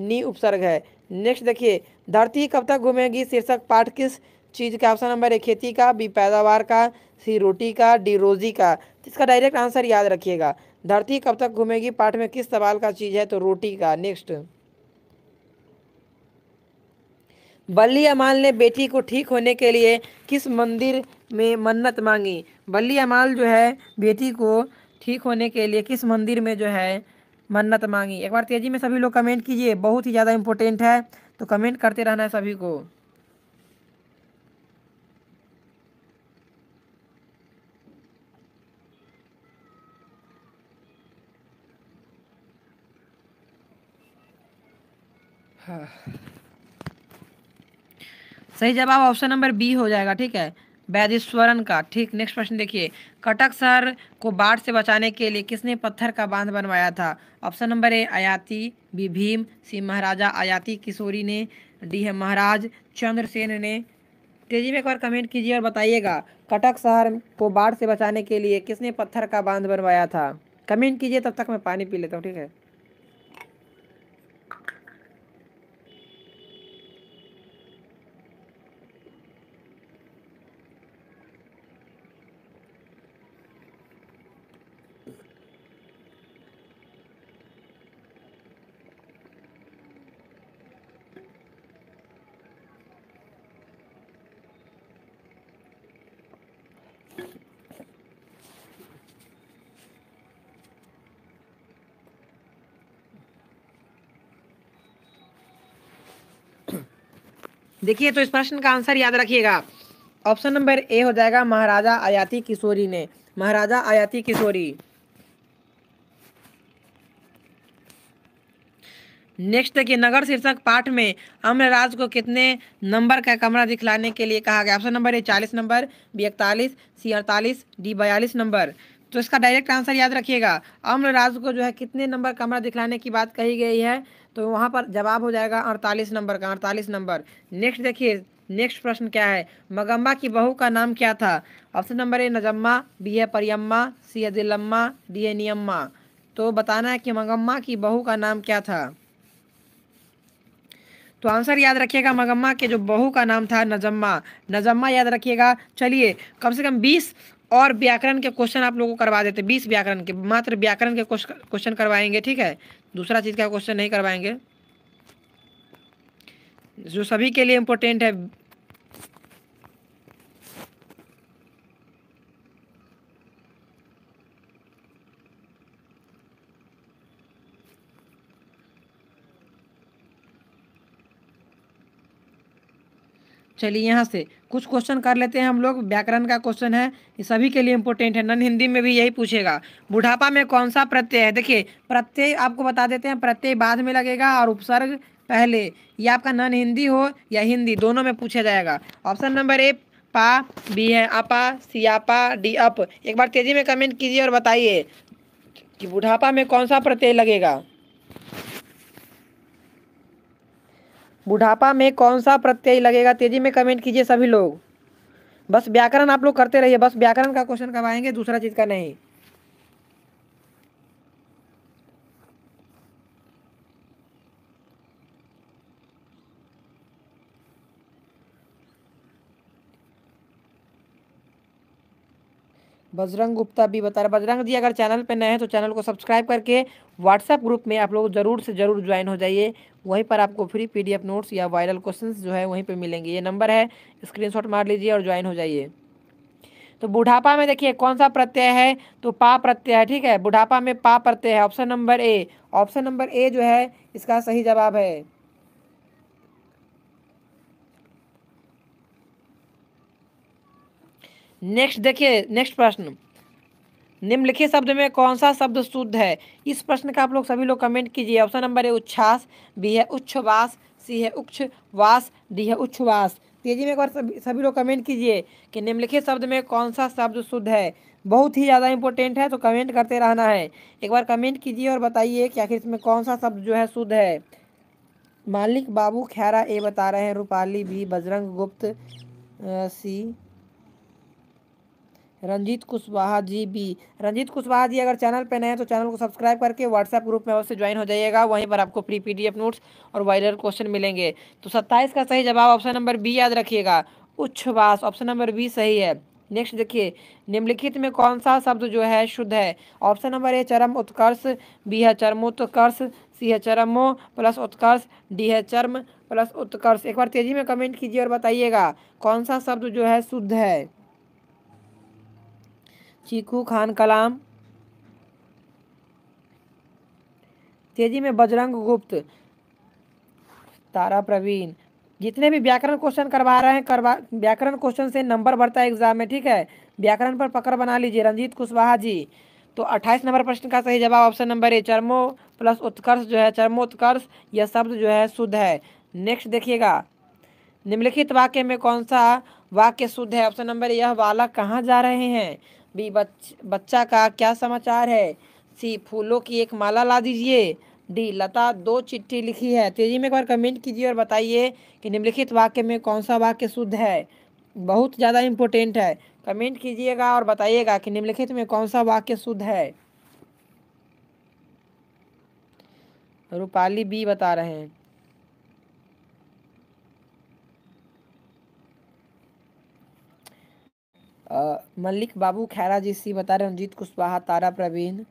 नी उपसर्ग है नेक्स्ट देखिए धरती कब तक घूमेगी शीर्षक पाठ किस चीज़ का ऑप्शन नंबर ए खेती का बी पैदावार का सी रोटी का डी रोजी का तो इसका डायरेक्ट आंसर याद रखिएगा धरती कब तक घूमेगी पाठ में किस सवाल का चीज़ है तो रोटी का नेक्स्ट बल्ली अमाल ने बेटी को ठीक होने के लिए किस मंदिर में मन्नत मांगी बल्ली अमाल जो है बेटी को ठीक होने के लिए किस मंदिर में जो है मन्नत मांगी एक बार तेज़ी में सभी लोग कमेंट कीजिए बहुत ही ज़्यादा इम्पोर्टेंट है तो कमेंट करते रहना है सभी को हाँ सही जवाब ऑप्शन नंबर बी हो जाएगा ठीक है वैदीश्वरन का ठीक नेक्स्ट प्रश्न देखिए कटक शहर को बाढ़ से बचाने के लिए किसने पत्थर का बांध बनवाया था ऑप्शन नंबर ए आयाति बी भीम सी महाराजा आयाति किशोरी ने डी है महाराज चंद्रसेन ने तेजी में एक बार कमेंट कीजिए और बताइएगा कटक शहर को बाढ़ से बचाने के लिए किसने पत्थर का बांध बनवाया था कमेंट कीजिए तब तक मैं पानी पी लेता हूँ ठीक है देखिए तो इस प्रश्न का आंसर याद रखिएगा ऑप्शन नंबर ए हो जाएगा महाराजा आयाति किशोरी ने महाराजा आयाति किशोरी नेक्स्ट देखिए नगर शीर्षक पाठ में राज को कितने नंबर का कमरा दिखलाने के लिए कहा गया ऑप्शन नंबर ए चालीस नंबर बी इकतालीस सी अड़तालीस डी बयालीस नंबर तो इसका डायरेक्ट आंसर याद रखिएगा राज को जो है कितने नंबर कमरा दिखलाने की बात कही गई है तो वहाँ पर जवाब हो जाएगा अड़तालीस नंबर का अड़तालीस नंबर नेक्स्ट देखिए नेक्स्ट प्रश्न क्या है मगम्बा की बहू का नाम क्या था ऑप्शन नंबर ए नजम्मा बी है परियम्मा सी है दिलम्मा डी है नियम्मा तो बताना है कि मगम्मा की बहू का नाम क्या था तो आंसर याद रखिएगा मगम्मा के जो बहू का नाम था नजम्मा नजम्मा याद रखिएगा चलिए कम से कम बीस और व्याकरण के क्वेश्चन आप लोगों को करवा देते बीस व्याकरण के मात्र व्याकरण के क्वेश्चन करवाएंगे ठीक है दूसरा चीज़ का क्वेश्चन नहीं करवाएंगे जो सभी के लिए इम्पोर्टेंट है चलिए यहाँ से कुछ क्वेश्चन कर लेते हैं हम लोग व्याकरण का क्वेश्चन है ये सभी के लिए इम्पोर्टेंट है नन हिंदी में भी यही पूछेगा बुढ़ापा में कौन सा प्रत्यय है देखिए प्रत्यय आपको बता देते हैं प्रत्यय बाद में लगेगा और उपसर्ग पहले ये आपका नन हिंदी हो या हिंदी दोनों में पूछा जाएगा ऑप्शन नंबर ए पा बी है अपा सियापा डी अप एक बार तेजी में कमेंट कीजिए और बताइए कि बुढ़ापा में कौन सा प्रत्यय लगेगा बुढ़ापा में कौन सा प्रत्यय लगेगा तेजी में कमेंट कीजिए सभी लोग बस व्याकरण आप लोग करते रहिए बस व्याकरण का क्वेश्चन कब आएंगे दूसरा चीज़ का नहीं बजरंग गुप्ता भी बता रहे बजरंग जी अगर चैनल पे नए हैं तो चैनल को सब्सक्राइब करके व्हाट्सएप ग्रुप में आप लोग ज़रूर से ज़रूर ज्वाइन हो जाइए वहीं पर आपको फ्री पीडीएफ नोट्स या वायरल क्वेश्चंस जो है वहीं पे मिलेंगे ये नंबर है स्क्रीनशॉट मार लीजिए और ज्वाइन हो जाइए तो बुढ़ापा में देखिए कौन सा प्रत्यय है तो पा प्रत्यय है ठीक है बुढ़ापा में पा प्रत्यय है option number A option number A जो है इसका सही जवाब है नेक्स्ट देखिए नेक्स्ट प्रश्न निम्नलिखित शब्द में कौन सा शब्द शुद्ध है इस प्रश्न का आप लोग सभी लोग कमेंट कीजिए ऑप्शन नंबर ए उच्छ्वास बी है उच्छवास सी है उच्छवास डी है उच्छवास तेजी में एक बार सभी, सभी लोग कमेंट कीजिए कि निम्नलिखित शब्द में कौन सा शब्द शुद्ध है बहुत ही ज़्यादा इंपॉर्टेंट है तो कमेंट करते रहना है एक बार कमेंट कीजिए और बताइए कि आखिर इसमें कौन सा शब्द जो है शुद्ध है मालिक बाबू खैरा ए बता रहे हैं रूपाली बी बजरंग गुप्त सी सी रंजीत कुशवाहा जी भी रंजीत कुशवाहा जी अगर चैनल पर नए हैं तो चैनल को सब्सक्राइब करके व्हाट्सएप ग्रुप में अवश्य ज्वाइन हो जाइएगा वहीं पर आपको फ्री पीडीएफ नोट्स और वायरल क्वेश्चन मिलेंगे तो सत्ताईस का सही जवाब ऑप्शन नंबर बी याद रखिएगा उच्छ्वास ऑप्शन नंबर बी सही है नेक्स्ट देखिए निम्नलिखित में कौन सा शब्द जो है शुद्ध है ऑप्शन नंबर ए चरम उत्कर्ष बी है चरमोत्कर्ष सी है चरमो प्लस उत्कर्ष डी है चर्म प्लस उत्कर्ष एक बार तेजी में कमेंट कीजिए और बताइएगा कौन सा शब्द जो है शुद्ध है चीकू खान कलाम तेजी में बजरंग गुप्त तारा प्रवीण जितने भी व्याकरण क्वेश्चन करवा रहे हैं करवा व्याकरण क्वेश्चन से नंबर बढ़ता है एग्जाम में ठीक है व्याकरण पर पकड़ बना लीजिए रंजीत कुशवाहा जी तो 28 नंबर प्रश्न का सही जवाब ऑप्शन नंबर ए चर्मो प्लस उत्कर्ष जो है उत्कर्ष यह शब्द जो है शुद्ध है नेक्स्ट देखिएगा निम्नलिखित वाक्य में कौन सा वाक्य शुद्ध है ऑप्शन नंबर यह बालक कहाँ जा रहे हैं भी बच बच्चा का क्या समाचार है सी फूलों की एक माला ला दीजिए डी लता दो चिट्ठी लिखी है तेजी में एक बार कमेंट कीजिए और बताइए कि निम्नलिखित वाक्य में कौन सा वाक्य शुद्ध है बहुत ज़्यादा इम्पोर्टेंट है कमेंट कीजिएगा और बताइएगा कि निम्नलिखित में कौन सा वाक्य शुद्ध है रूपाली बी बता रहे हैं मल्लिक बाबू खैरा जी सी बता रहे रंजीत कुशवाहा तारा प्रवीण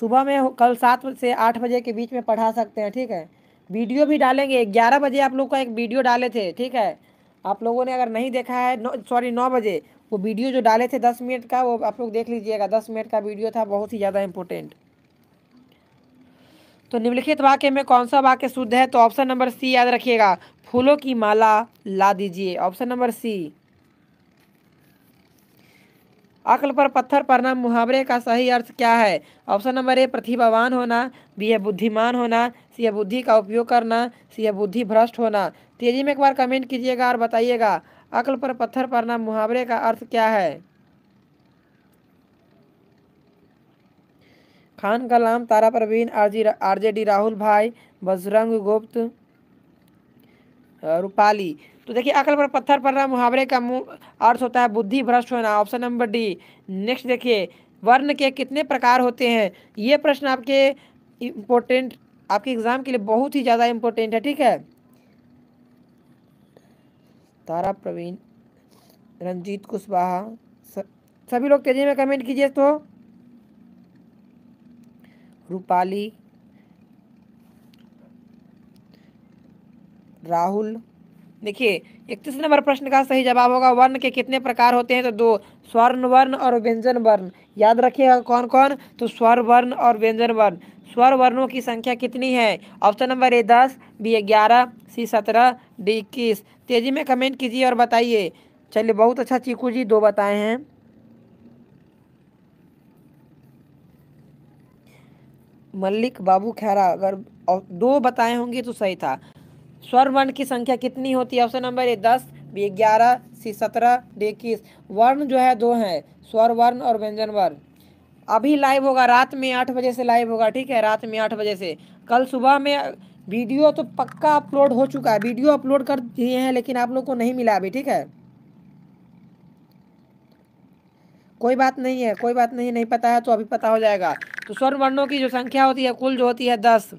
सुबह में कल सात से आठ बजे के बीच में पढ़ा सकते हैं ठीक है वीडियो भी डालेंगे ग्यारह बजे आप लोग का एक वीडियो डाले थे ठीक है आप लोगों ने अगर नहीं देखा है सॉरी नौ बजे वो वीडियो जो डाले थे दस मिनट का वो आप लोग देख लीजिएगा दस मिनट का वीडियो था बहुत ही ज़्यादा इम्पोर्टेंट तो निम्नलिखित वाक्य में कौन सा वाक्य शुद्ध है तो ऑप्शन नंबर सी याद रखिएगा फूलों की माला ला दीजिए ऑप्शन नंबर सी अकल पर पत्थर पड़ना मुहावरे का सही अर्थ क्या है ऑप्शन नंबर ए प्रतिभावान होना बी है बुद्धिमान होना सी है बुद्धि का उपयोग करना सी है बुद्धि भ्रष्ट होना तेजी में एक बार कमेंट कीजिएगा और बताइएगा अकल पर पत्थर पड़ना मुहावरे का अर्थ क्या है खान कलाम तारा प्रवीण आरजी आरजेडी राहुल भाई बजरंग गुप्त रूपाली तो देखिए अकल पर पत्थर पड़ना मुहावरे का अर्थ होता है बुद्धि भ्रष्ट होना ऑप्शन नंबर डी नेक्स्ट देखिए वर्ण के कितने प्रकार होते हैं ये प्रश्न आपके इम्पोर्टेंट आपके एग्ज़ाम के लिए बहुत ही ज़्यादा इम्पोर्टेंट है ठीक है तारा प्रवीण रंजीत कुशवाहा सभी लोग तेजी में कमेंट कीजिए तो रूपाली राहुल देखिए इकतीस नंबर प्रश्न का सही जवाब होगा वर्ण के कितने प्रकार होते हैं तो दो स्वर्ण वर्ण और व्यंजन वर्ण याद रखिएगा कौन कौन तो स्वर वर्ण और व्यंजन वर्ण स्वर वर्णों की संख्या कितनी है ऑप्शन नंबर ए दस बी ग्यारह सी सत्रह डी इक्कीस तेजी में कमेंट कीजिए और बताइए चलिए बहुत अच्छा चीकू जी दो बताए हैं मल्लिक बाबू खैरा अगर दो बताए होंगे तो सही था स्वर वर्ण की संख्या कितनी होती है ऑप्शन नंबर ए दस ग्यारह सी सत्रह इक्कीस वर्ण जो है दो हैं स्वर वर्ण और व्यंजन वर्ण अभी लाइव होगा रात में आठ बजे से लाइव होगा ठीक है रात में आठ बजे से कल सुबह में वीडियो तो पक्का अपलोड हो चुका है वीडियो अपलोड कर दिए हैं लेकिन आप लोग को नहीं मिला अभी ठीक है कोई बात नहीं है कोई बात नहीं नहीं पता है तो अभी पता हो जाएगा तो स्वर्ण वर्णों की जो संख्या होती है कुल जो होती है दस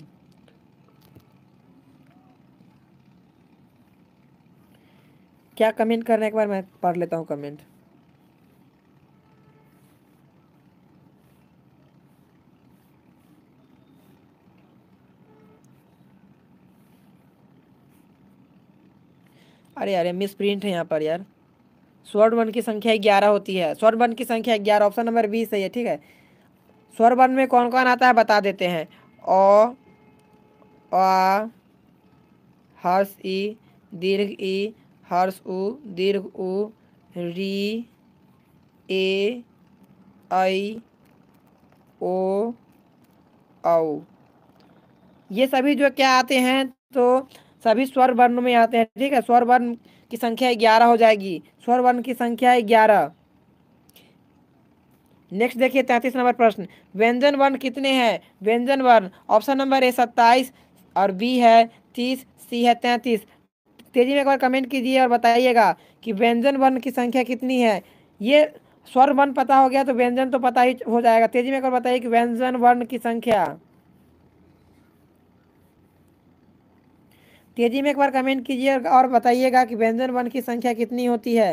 क्या कमेंट करना एक बार मैं पढ़ लेता हूँ कमेंट अरे अरे मिस प्रिंट है यहाँ पर यार स्वर्ण वन की संख्या ग्यारह होती है स्वर्ण वन की संख्या ग्यारह ऑप्शन नंबर बी सही है ठीक है स्वर्ण वन में कौन कौन आता है बता देते हैं ओ आ हर्ष ई दीर्घ ई हर्ष उ दीर्घ उ री ए आई ओ औ ये सभी जो क्या आते हैं तो सभी स्वर वर्ण में आते हैं ठीक है स्वर वर्ण की संख्या ग्यारह हो जाएगी स्वर वर्ण की संख्या है ग्यारह नेक्स्ट देखिए तैंतीस नंबर प्रश्न व्यंजन वर्ण कितने हैं व्यंजन वर्ण ऑप्शन नंबर ए सत्ताईस और बी है तीस सी है तैंतीस तेजी में एक बार कमेंट कीजिए और बताइएगा कि व्यंजन वर्ण की संख्या कितनी है ये स्वर वर्ण पता हो गया तो व्यंजन तो पता ही हो जाएगा तेजी में एक बार बताइए कि व्यंजन वर्ण की संख्या तेजी में एक बार कमेंट कीजिए और बताइएगा कि व्यंजन वर्ण की संख्या कितनी होती है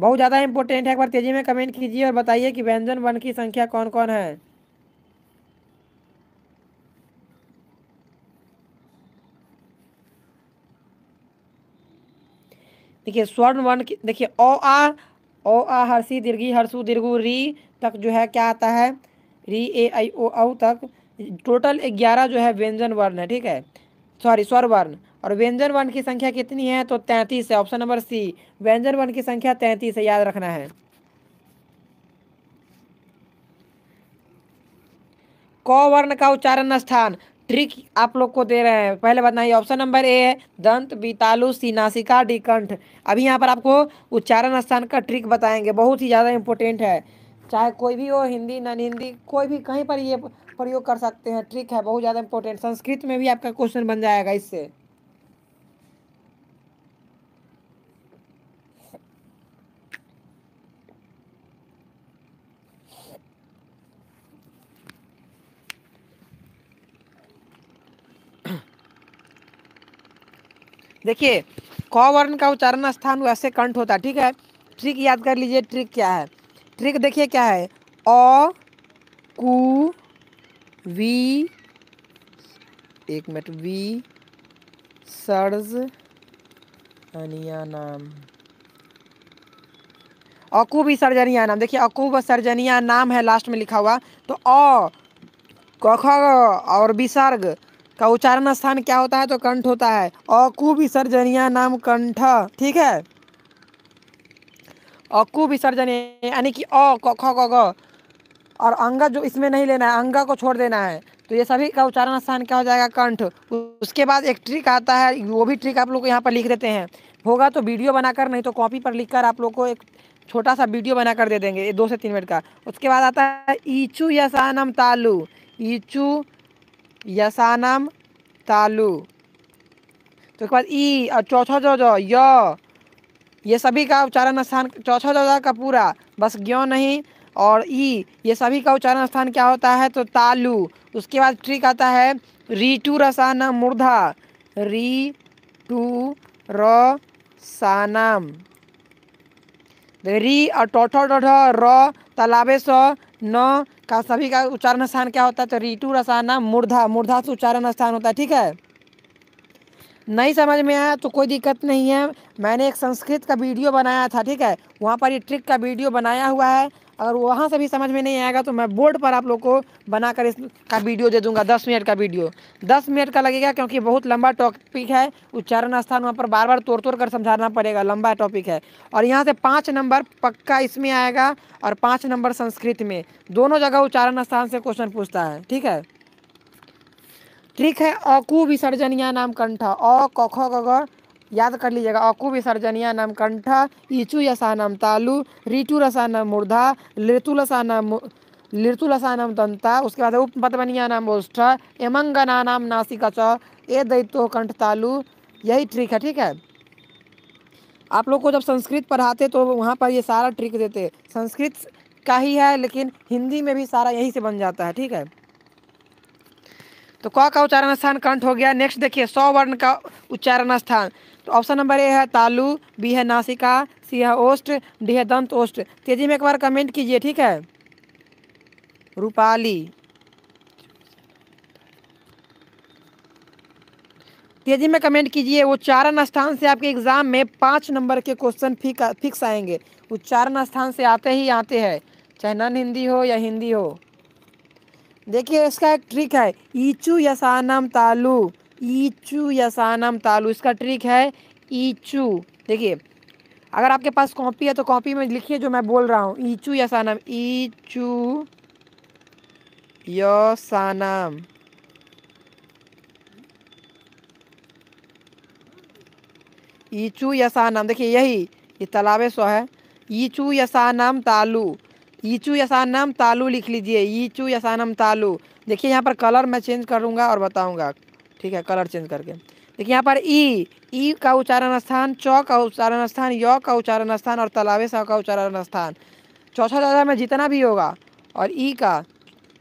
बहुत ज़्यादा इंपोर्टेंट है एक बार तेजी में कमेंट कीजिए और बताइए कि व्यंजन वर्ण की संख्या कौन कौन है देखिए स्वर्ण वर्ण देखिए ओ आ ओ आ हर्षी दीर्घी हर्षु दीर्घु री तक जो है क्या आता है री ए आई ओ औ तक टोटल ग्यारह जो है व्यंजन वर्ण है ठीक है सॉरी स्वर वर्ण और व्यंजन वर्ण की संख्या कितनी है तो तैंतीस है ऑप्शन नंबर सी व्यंजन वर्ण की संख्या तैंतीस है याद रखना है क वर्ण का उच्चारण स्थान थ्री आप लोग को दे रहे हैं पहले बताइए ऑप्शन नंबर ए है दंत बीतालु सीनासिका डिकंठ अभी यहाँ पर आपको उच्चारण स्थान का ट्रिक बताएंगे बहुत ही ज़्यादा इम्पोर्टेंट है चाहे कोई भी हो हिंदी नन हिंदी कोई भी कहीं पर ये प्रयोग कर सकते हैं ट्रिक है बहुत ज़्यादा इम्पोर्टेंट संस्कृत में भी आपका क्वेश्चन बन जाएगा इससे देखिए क वर्ण का उच्चारण स्थान वैसे कंठ होता है ठीक है ट्रिक याद कर लीजिए ट्रिक क्या है ट्रिक देखिए क्या है अ कु वी एक मिनट वी सर्ज अनिया नाम अकूब ही सर्जनिया नाम देखिए अकूब सर्जनिया नाम है लास्ट में लिखा हुआ तो अ कख और विसर्ग का उच्चारण स्थान क्या होता है तो कंठ होता है अकु विसर्जनिया नाम कंठ ठीक है अकु विसर्जनिया यानी कि अ क ख ग और अंगा जो इसमें नहीं लेना है अंगा को छोड़ देना है तो ये सभी का उच्चारण स्थान क्या हो जाएगा कंठ उसके बाद एक ट्रिक आता है वो भी ट्रिक आप लोग यहाँ पर लिख देते हैं होगा तो वीडियो बनाकर नहीं तो कॉपी पर लिखकर आप लोग को एक छोटा सा वीडियो बनाकर दे देंगे ये दो से तीन मिनट का उसके बाद आता है ईचू सानम तालू ईचू यसानम तालु तो उसके बाद ई और चौथा जो जो य ये सभी का उच्चारण स्थान चौथा जो का पूरा बस ज्ञो नहीं और ई ये सभी का उच्चारण स्थान क्या होता है तो तालु उसके बाद ट्रिक आता है री टू रसानम मूर्धा री टू र सानम री और टोठो डोढ़ र तालाबे स न का सभी का उच्चारण स्थान क्या होता है तो रीटू रसाना मुर्धा मुर्धा से उच्चारण स्थान होता है ठीक है नहीं समझ में आया तो कोई दिक्कत नहीं है मैंने एक संस्कृत का वीडियो बनाया था ठीक है वहाँ पर ये ट्रिक का वीडियो बनाया हुआ है अगर वहाँ से भी समझ में नहीं आएगा तो मैं बोर्ड पर आप लोग को बनाकर इसका वीडियो दे दूंगा दस मिनट का वीडियो दस मिनट का लगेगा क्योंकि बहुत लंबा टॉपिक है उच्चारण स्थान वहाँ पर बार बार तोड़ तोड़ कर समझाना पड़ेगा लंबा टॉपिक है और यहाँ से पाँच नंबर पक्का इसमें आएगा और पाँच नंबर संस्कृत में दोनों जगह उच्चारण स्थान से क्वेश्चन पूछता है ठीक है ठीक है अकु विसर्जन या नाम कंठ अ ख ग याद कर लीजिएगा अकु विसर्जनिया नाम कंठा ईचु नाम तालु रसा नाम मूर्धा नाम लसानम लितु नाम दंता उसके बाद उप मधबनिया नाम ओष्ठ एमंगना नाम नासिका च ए दैतो कंठ तालु यही ट्रिक है ठीक है आप लोग को जब संस्कृत पढ़ाते तो वहाँ पर ये सारा ट्रिक देते संस्कृत का ही है लेकिन हिंदी में भी सारा यहीं से बन जाता है ठीक है तो क का उच्चारण स्थान कंठ हो गया नेक्स्ट देखिए सौ वर्ण का उच्चारण स्थान तो ऑप्शन नंबर ए है तालू बी है नासिका सी है ओस्ट डी है दंत ओस्ट तेजी में एक बार कमेंट कीजिए ठीक है रूपाली तेजी में कमेंट कीजिए उच्चारण स्थान से आपके एग्जाम में पाँच नंबर के क्वेश्चन फिक्स आएंगे उच्चारण स्थान से आते ही आते हैं चाहे नन हिंदी हो या हिंदी हो देखिए इसका एक ट्रिक है ईचू यसानम तालू ईचू यसानम तालु इसका ट्रिक है ईचू देखिए अगर आपके पास कॉपी है तो कॉपी में लिखिए जो मैं बोल रहा हूँ ईचू यसानम ईचू यसानम ईचू यसानम देखिए यही ये तालाबे सो है ईचू यसानम तालु ईचू यसानम तालु लिख लीजिए ईचू यसानम तालु देखिए यहाँ पर कलर मैं चेंज करूँगा और बताऊँगा ठीक है कलर चेंज करके देखिए यहाँ पर ई e, ई e का उच्चारण स्थान चौ का उच्चारण स्थान य का उच्चारण स्थान और तलावे स का उच्चारण स्थान चौथा दादा में जितना भी होगा और ई e का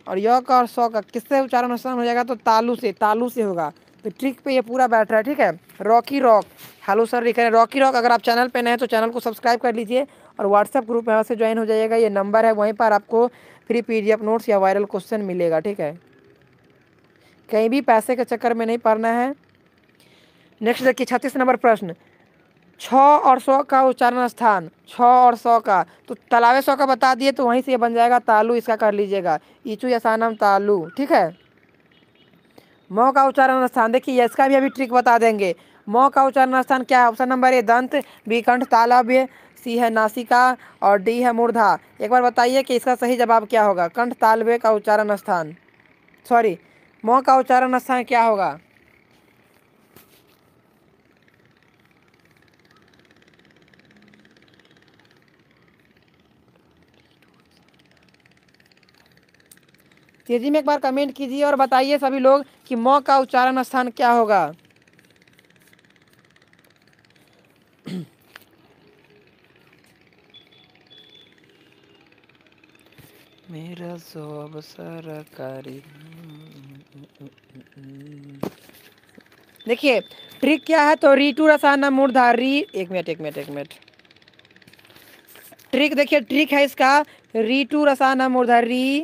और य का और सौ का किससे उच्चारण स्थान हो जाएगा तो तालू से तालू से होगा तो ट्रिक पे ये पूरा बैठ रहा है ठीक है रॉकी रॉक हेलो सर लिख रहे हैं रॉकी रॉक अगर आप चैनल पे नए हैं तो चैनल को सब्सक्राइब कर लीजिए और व्हाट्सएप ग्रुप यहाँ से ज्वाइन हो जाइएगा ये नंबर है वहीं पर आपको फ्री पीडीएफ नोट्स या वायरल क्वेश्चन मिलेगा ठीक है कहीं भी पैसे के चक्कर में नहीं पड़ना है नेक्स्ट देखिए छत्तीस नंबर प्रश्न छ और सौ का उच्चारण स्थान छ और सौ का तो तालावे सौ का बता दिए तो वहीं से ये बन जाएगा तालू इसका कर लीजिएगा ईचू या सानम तालू ठीक है मौ का उच्चारण स्थान देखिए इसका भी अभी ट्रिक बता देंगे मौ का उच्चारण स्थान क्या है ऑप्शन नंबर ए दंत बी कंठ तालव्य सी है नासिका और डी है मूर्धा एक बार बताइए कि इसका सही जवाब क्या होगा कंठ तालव्य का उच्चारण स्थान सॉरी म का उच्चारण स्थान क्या होगा तेजी में एक बार कमेंट कीजिए और बताइए सभी लोग कि म का उच्चारण स्थान क्या होगा मेरा सब सरकारी देखिए ट्रिक क्या है तो री टू रसाना मूर्धा री एक मिनट एक मिनट एक मिनट ट्रिक देखिए ट्रिक है इसका री टू रसाना मूर्धा री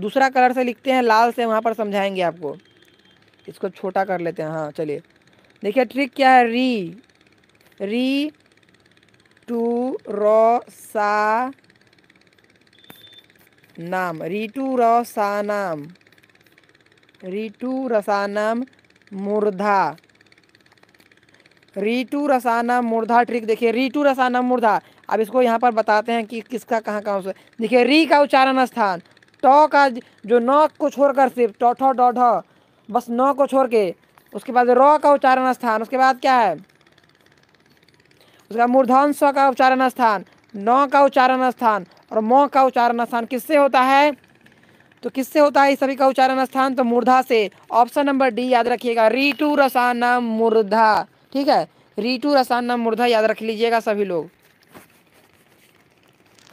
दूसरा कलर से लिखते हैं लाल से वहाँ पर समझाएंगे आपको इसको छोटा कर लेते हैं हाँ चलिए देखिए ट्रिक क्या है री री टू रो सा नाम री टू रो सा नाम रसानम मूर्धा रीटू रसाना मुर्धा ट्रिक देखिए रीटू रसाना मुर्धा अब इसको यहाँ पर बताते हैं कि किसका कहाँ कहाँ से देखिए री का उच्चारण स्थान टॉ का जो नौ को छोड़कर सिर्फ टॉठो डॉ बस नौ को छोड़ के उसके बाद रॉ का उच्चारण स्थान उसके बाद क्या है उसका मूर्धन स्व का उच्चारण स्थान नौ का उच्चारण स्थान और मौ का उच्चारण स्थान किससे होता है तो किससे होता है सभी का उच्चारण स्थान तो मूर्धा से ऑप्शन नंबर डी याद रखिएगा रीटू रसाना मूर्धा ठीक है रीटू रसाना मूर्धा याद रख लीजिएगा सभी लोग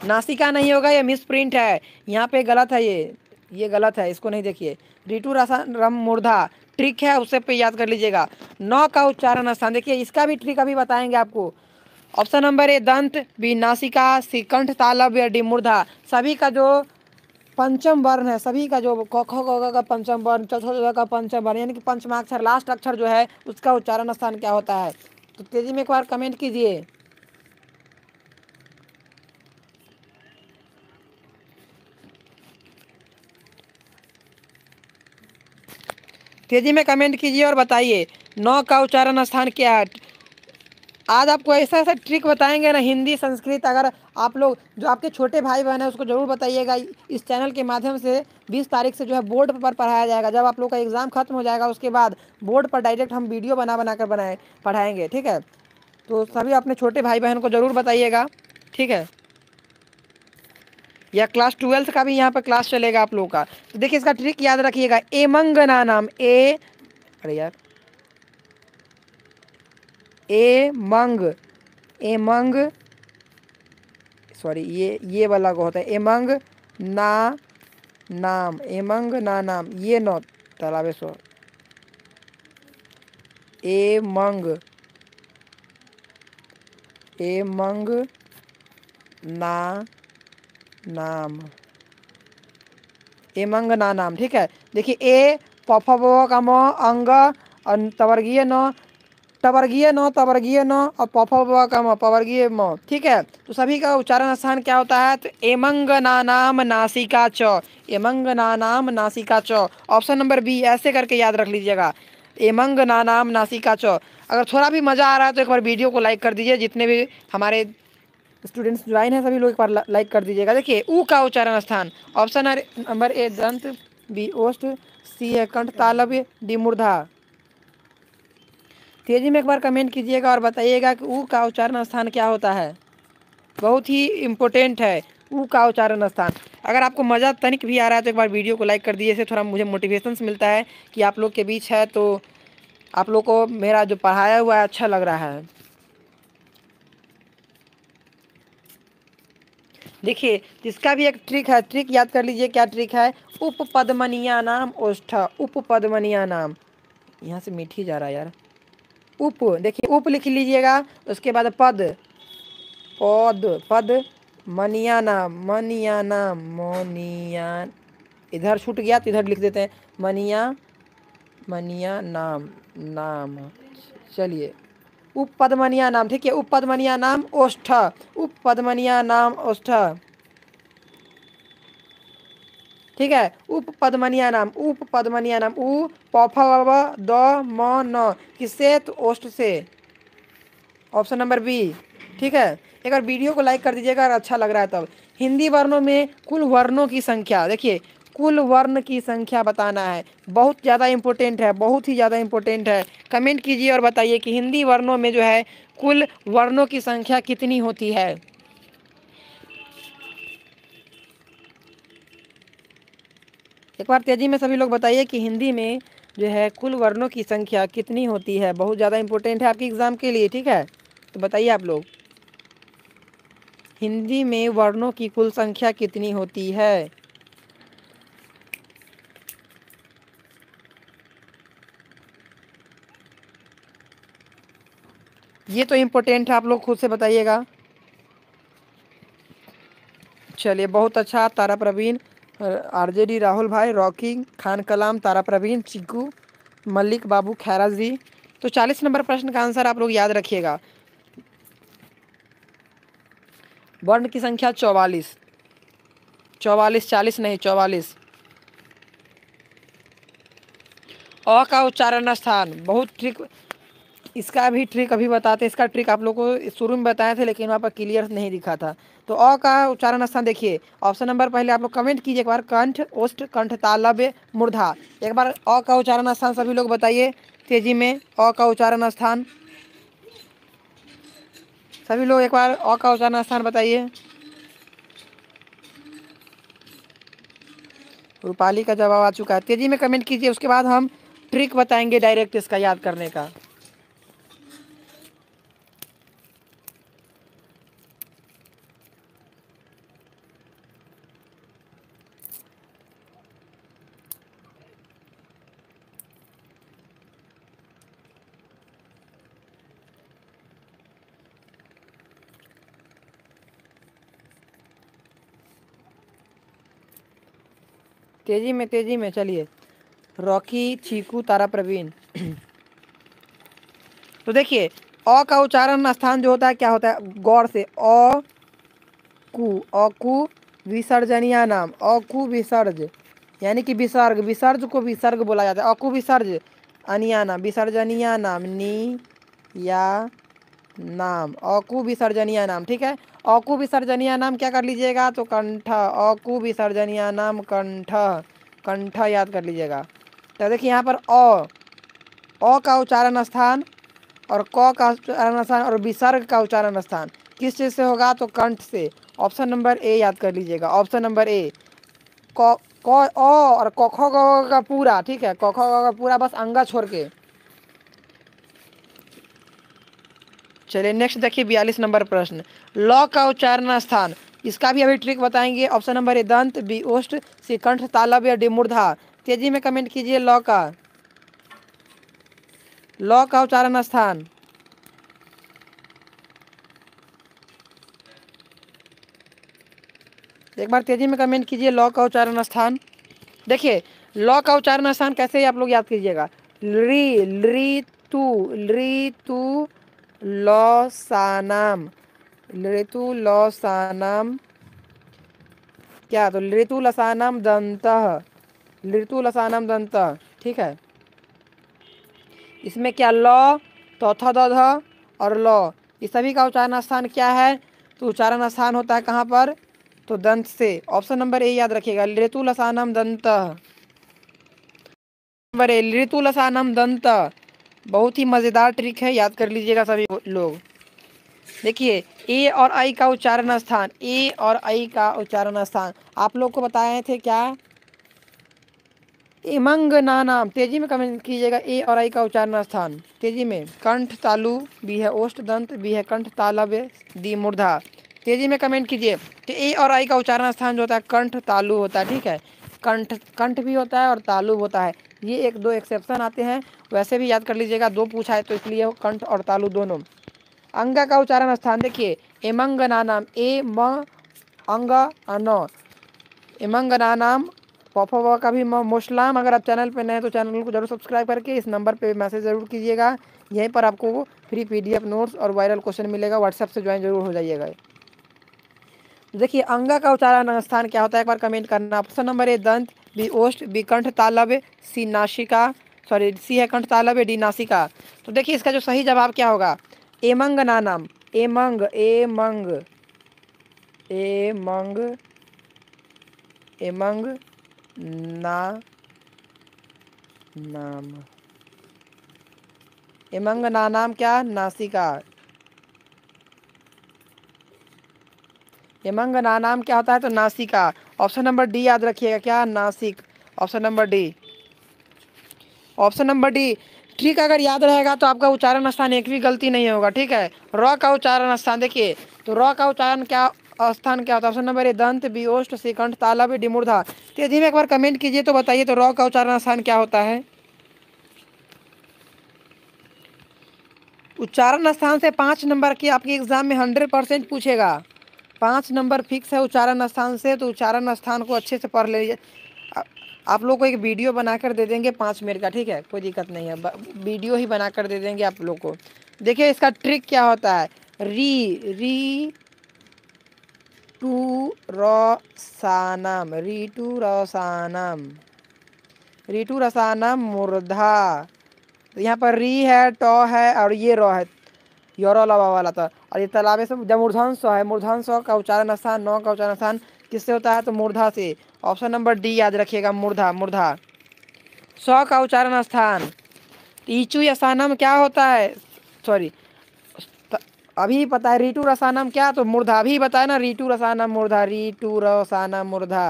नासिका नहीं होगा ये मिस प्रिंट है यहाँ पे गलत है ये ये गलत है इसको नहीं देखिए रीटू रसान रम मूर्धा ट्रिक है उसे पे याद कर लीजिएगा नौ का उच्चारण स्थान देखिए इसका भी ट्रिक अभी बताएंगे आपको ऑप्शन नंबर ए दंत बी नासिका सी कंठ तालब या डी मूर्धा सभी का जो पंचम वर्ण है सभी का जो कख का पंचम वर्ण चौथा का पंचम वर्ण यानी कि पंचमाक्षर लास्ट अक्षर जो है उसका उच्चारण स्थान क्या होता है तो तेजी में एक बार कमेंट कीजिए तेजी में कमेंट कीजिए और बताइए नौ का उच्चारण स्थान क्या है आज आपको ऐसा ऐसा ट्रिक बताएंगे ना हिंदी संस्कृत अगर आप लोग जो आपके छोटे भाई बहन है उसको ज़रूर बताइएगा इस चैनल के माध्यम से 20 तारीख से जो है बोर्ड पर पढ़ाया जाएगा जब आप लोग का एग्ज़ाम खत्म हो जाएगा उसके बाद बोर्ड पर डायरेक्ट हम वीडियो बना बना कर बनाए पढ़ाएंगे ठीक है तो सभी अपने छोटे भाई बहन को ज़रूर बताइएगा ठीक है या क्लास ट्वेल्थ का भी यहाँ पर क्लास चलेगा आप लोगों का तो देखिए इसका ट्रिक याद रखिएगा एमंगना नाम ए अरे यार ए मंग ए मंग सॉरी ये ये वाला को होता है एमंग ना नाम एमंग ना नाम ये नौ तालाबे सो ए मंग ए मंग ना नाम ए मंग ना नाम ठीक है देखिए ए पफ का म अंग तवर्गीय न टवर्गीय न तवर्गीय न और पफव कम पवर्गीय म ठीक है तो सभी का उच्चारण स्थान क्या होता है तो एमंग ना नाम नासिका च एमंग ना नाम नासिका च ऑप्शन नंबर बी ऐसे करके याद रख लीजिएगा एमंग ना नाम नासिका च अगर थोड़ा भी मज़ा आ रहा है तो एक बार वीडियो को लाइक कर दीजिए जितने भी हमारे स्टूडेंट्स ज्वाइन है सभी लोग एक बार लाइक कर दीजिएगा देखिए ऊ का उच्चारण स्थान ऑप्शन नंबर ए दंत बी ओस्ट सी है कंठ तालव्य डी मुर्धा तेज़ी में एक बार कमेंट कीजिएगा और बताइएगा कि ऊ का उच्चारण स्थान क्या होता है बहुत ही इम्पोर्टेंट है ऊ का उच्चारण स्थान अगर आपको मज़ा तनिक भी आ रहा है तो एक बार वीडियो को लाइक कर दीजिए इसे थोड़ा मुझे मोटिवेशन मिलता है कि आप लोग के बीच है तो आप लोग को मेरा जो पढ़ाया हुआ है अच्छा लग रहा है देखिए इसका भी एक ट्रिक है ट्रिक याद कर लीजिए क्या ट्रिक है पद्मनिया नाम ओष्ठा पद्मनिया नाम यहाँ से मीठी जा रहा है यार उप देखिए उप लिख लीजिएगा उसके बाद पद पद पद मनियाना मनियाना मनिया इधर छूट गया तो इधर लिख देते हैं मनिया मनिया नाम नाम चलिए उप पदमनिया नाम ठीक है उप पदमनिया नाम ओष्ठ उप पदमनिया नाम ओष्ठ ठीक है उप पद्मनिया नाम उप पद्मनिया नाम उ पफ द म न किससे तो ओस्ट से ऑप्शन नंबर बी ठीक है एक बार वीडियो को लाइक कर दीजिएगा अगर अच्छा लग रहा है तब हिंदी वर्णों में कुल वर्णों की संख्या देखिए कुल वर्ण की संख्या बताना है बहुत ज़्यादा इम्पोर्टेंट है बहुत ही ज़्यादा इम्पोर्टेंट है कमेंट कीजिए और बताइए कि हिंदी वर्णों में जो है कुल वर्णों की संख्या कितनी होती है एक बार तेज़ी में सभी लोग बताइए कि हिंदी में जो है कुल वर्णों की संख्या कितनी होती है बहुत ज़्यादा इम्पोर्टेंट है आपके एग्ज़ाम के लिए ठीक है तो बताइए आप लोग हिंदी में वर्णों की कुल संख्या कितनी होती है ये तो इम्पोर्टेंट है आप लोग खुद से बताइएगा चलिए बहुत अच्छा तारा प्रवीण आरजेडी राहुल भाई रॉकिंग खान कलाम तारा प्रवीण चिकू मल्लिक बाबू खैराज जी तो चालीस नंबर प्रश्न का आंसर आप लोग याद रखिएगा वर्ण की संख्या चौवालीस चौवालीस चालीस नहीं चौवालीस अ का उच्चारण स्थान बहुत ठीक इसका भी ट्रिक अभी बताते हैं इसका ट्रिक आप लोग को शुरू में बताए थे लेकिन वहाँ पर क्लियर नहीं दिखा था तो अ का उच्चारण स्थान देखिए ऑप्शन नंबर पहले आप लोग कमेंट कीजिए एक बार कंठ ओष्ठ कंठ तालब्य मूर्धा एक बार अ का उच्चारण स्थान सभी लोग बताइए तेजी में अ का उच्चारण स्थान सभी लोग एक बार अ का उच्चारण स्थान बताइए रूपाली का जवाब आ चुका है तेजी में कमेंट कीजिए उसके बाद हम ट्रिक बताएंगे डायरेक्ट इसका याद करने का तेज़ी में तेज़ी में चलिए रॉकी चीकू तारा प्रवीण तो देखिए अ का उच्चारण स्थान जो होता है क्या होता है गौर से अ कु कु विसर्जनिया नाम अकु विसर्ज यानी कि विसर्ग विसर्ज को विसर्ग बोला जाता है अकु विसर्ज नाम विसर्जनिया नाम नी या नाम अकु विसर्जनिया नाम ठीक है अकु विसर्जनिया नाम क्या कर लीजिएगा तो कंठ अकु विसर्जनिया नाम कंठ कंठ याद कर लीजिएगा तो देखिए यहाँ पर अ अ का उच्चारण स्थान और क का उच्चारण स्थान और विसर्ग का उच्चारण स्थान किस चीज़ से होगा तो कंठ से ऑप्शन नंबर ए याद कर लीजिएगा ऑप्शन नंबर ए क अ और क ख का पूरा ठीक है क ख का पूरा बस अंगा छोड़ के चलिए नेक्स्ट देखिए बयालीस नंबर प्रश्न लॉ का उच्चारण स्थान इसका भी अभी ट्रिक बताएंगे ऑप्शन नंबर ए दंत बी ओष्ट सी कंठ तालब या डी तेजी में कमेंट कीजिए लॉ का लॉ का उच्चारण स्थान एक बार तेजी में कमेंट कीजिए लॉ का उच्चारण स्थान देखिए लॉ का उच्चारण स्थान कैसे आप लोग याद कीजिएगा री री तू री तू लॉ सानाम ऋतु लसानाम क्या तो ऋतु लसानाम दंत ऋतु लसानाम दंत ठीक है इसमें क्या ल तोथ दध और ल ये सभी का उच्चारण स्थान क्या है तो उच्चारण स्थान होता है कहाँ पर तो दंत से ऑप्शन नंबर ए याद रखिएगा ऋतु लसानम दंत नंबर ए ऋतु लसानम दंत बहुत ही मज़ेदार ट्रिक है याद कर लीजिएगा सभी लोग देखिए ए और आई का उच्चारण स्थान ए और आई का उच्चारण स्थान आप लोग को बताए थे क्या इमंग नानाम तेजी में कमेंट कीजिएगा ए और आई का उच्चारण स्थान तेजी में कंठ तालु भी है ओष्ठ दंत भी है कंठ तालव्य दी मूर्धा तेजी में कमेंट कीजिए कि ए और आई का उच्चारण स्थान जो होता है कंठ तालु होता है ठीक है कंठ कंठ भी होता है और तालु होता है ये एक दो एक्सेप्शन आते हैं वैसे भी याद कर लीजिएगा दो पूछा है तो इसलिए कंठ और तालु दोनों अंग का उच्चारण स्थान देखिए एमंगना नाम ए म अंग अन एमंगना नाम पफ का भी मोसलाम अगर आप चैनल पर नए हैं तो चैनल को जरूर सब्सक्राइब करके इस नंबर पे मैसेज जरूर कीजिएगा यहीं पर आपको फ्री पीडीएफ नोट्स और वायरल क्वेश्चन मिलेगा व्हाट्सएप से ज्वाइन जरूर हो जाइएगा देखिए अंगा का उच्चारण स्थान क्या होता है एक बार कमेंट करना ऑप्शन नंबर ए दंत बी ओष्ठ बी कंठ तालब सी नाशिका सॉरी सी है कंठ तालब डी नासिका तो देखिए इसका जो सही जवाब क्या होगा एमंग नाम एमंग एमंग एमंग एमंग ना नाम एमंग ना नाम क्या नासिका एमंग ना नाम क्या होता है तो नासिका ऑप्शन नंबर डी याद रखिएगा क्या नासिक option number D option number D trick अगर याद रहेगा तो आपका उच्चारण स्थान एक भी गलती नहीं होगा ठीक है र का उच्चारण स्थान देखिए तो र का उच्चारण क्या स्थान क्या होता है ऑप्शन नंबर ए दंत बी ओष्ठ सी कंठ तालाब डी तो यदि में एक बार कमेंट कीजिए तो बताइए तो र का उच्चारण स्थान क्या होता है उच्चारण स्थान से पाँच नंबर की आपके एग्जाम में हंड्रेड परसेंट पूछेगा पाँच नंबर फिक्स है उच्चारण स्थान से तो उच्चारण स्थान को अच्छे से पढ़ लीजिए आप लोग को एक वीडियो बना कर दे देंगे पाँच मिनट का ठीक है कोई दिक्कत नहीं है वीडियो ही बना कर दे देंगे आप लोग को देखिए इसका ट्रिक क्या होता है री री टू री टू रोसानम री टू रसानम मुर्धा तो यहाँ पर री है टो है और ये रो है योरो लवा वाला तो और ये तालाबे से जब मूर्धन सो है मूर्धन सो का उच्चारण स्थान नौ का उच्चारण स्थान किससे होता है तो मूर्धा से ऑप्शन नंबर डी याद रखिएगा मुर्धा मुर्धा स का उच्चारण स्थान ईचू स्थानम क्या होता है सॉरी अभी पता है रिटू रसानम क्या तो मुर्धा अभी बताया ना रिटू रसानम मुर्धा रिटू रसानम मुर्धा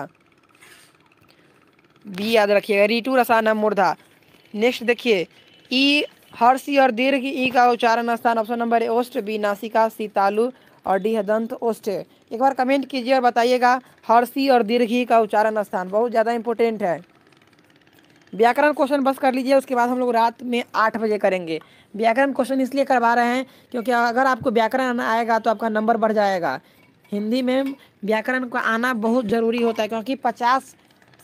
बी याद रखिएगा रिटू रसानम मुर्धा नेक्स्ट देखिए ई हर्षी और दीर्घ ई का उच्चारण स्थान ऑप्शन नंबर ए ओस्ट बी नासिका सीतालु और डी है दंत ओष्ठे एक बार कमेंट कीजिए और बताइएगा हर्षी और दीर्घी का उच्चारण स्थान बहुत ज़्यादा इंपॉर्टेंट है व्याकरण क्वेश्चन बस कर लीजिए उसके बाद हम लोग रात में आठ बजे करेंगे व्याकरण क्वेश्चन इसलिए करवा रहे हैं क्योंकि अगर आपको व्याकरण आएगा तो आपका नंबर बढ़ जाएगा हिंदी में व्याकरण को आना बहुत ज़रूरी होता है क्योंकि पचास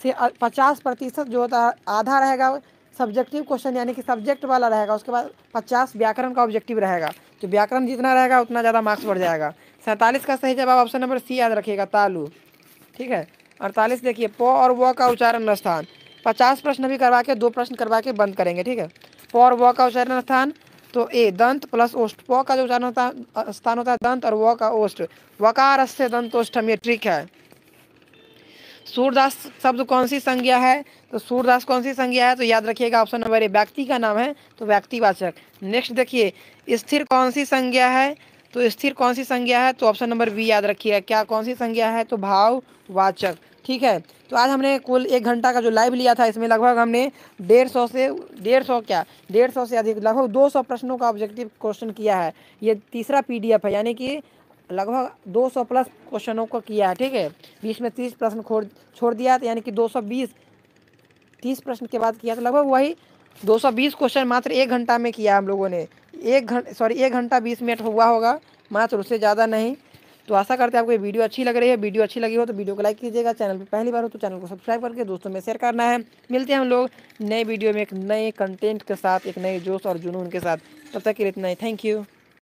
से पचास प्रतिशत जो होता है आधा रहेगा सब्जेक्टिव क्वेश्चन यानी कि सब्जेक्ट वाला रहेगा उसके बाद पचास व्याकरण का ऑब्जेक्टिव रहेगा तो व्याकरण जितना रहेगा उतना ज़्यादा मार्क्स बढ़ जाएगा सैंतालीस का सही जवाब ऑप्शन नंबर सी याद रखिएगा तालू ठीक है अड़तालीस देखिए प और व का उच्चारण स्थान पचास प्रश्न भी करवा के दो प्रश्न करवा के बंद करेंगे ठीक है प और व का उच्चारण स्थान तो ए दंत प्लस ओष्ट प का जो उच्चारण स्थान होता है दंत और व का ओष्ट वकार से दंत ओष्ठम ये ट्रिक है सूरदास शब्द कौन सी संज्ञा है तो सूरदास कौन सी संज्ञा है तो याद रखिएगा ऑप्शन नंबर ए व्यक्ति का नाम है तो व्यक्तिवाचक नेक्स्ट देखिए स्थिर कौन सी संज्ञा है तो स्थिर कौन सी संज्ञा है तो ऑप्शन नंबर बी याद रखिएगा क्या कौन सी संज्ञा है तो भाववाचक ठीक है तो आज हमने कुल एक घंटा का जो लाइव लिया था इसमें लगभग हमने डेढ़ सौ से डेढ़ सौ क्या डेढ़ सौ से अधिक लगभग दो सौ प्रश्नों का ऑब्जेक्टिव क्वेश्चन किया है ये तीसरा पीडीएफ है यानी कि लगभग 200 प्लस क्वेश्चनों को किया है ठीक है बीच में 30 प्रश्न छोड़ छोड़ दिया था तो यानी कि 220 30 प्रश्न के बाद किया था तो लगभग वही 220 क्वेश्चन मात्र एक घंटा में किया हम लोगों ने एक घंटा सॉरी एक घंटा बीस मिनट हुआ होगा मात्र उससे ज़्यादा नहीं तो आशा करते हैं आपको ये वीडियो अच्छी लग रही है वीडियो अच्छी लगी हो तो वीडियो को लाइक कीजिएगा चैनल पर पहली बार हो तो चैनल को सब्सक्राइब करके दोस्तों में शेयर करना है मिलते हैं हम लोग नए वीडियो में एक नए कंटेंट के साथ एक नए जोश और जुनून के साथ तब तक के लिए इतना ही थैंक यू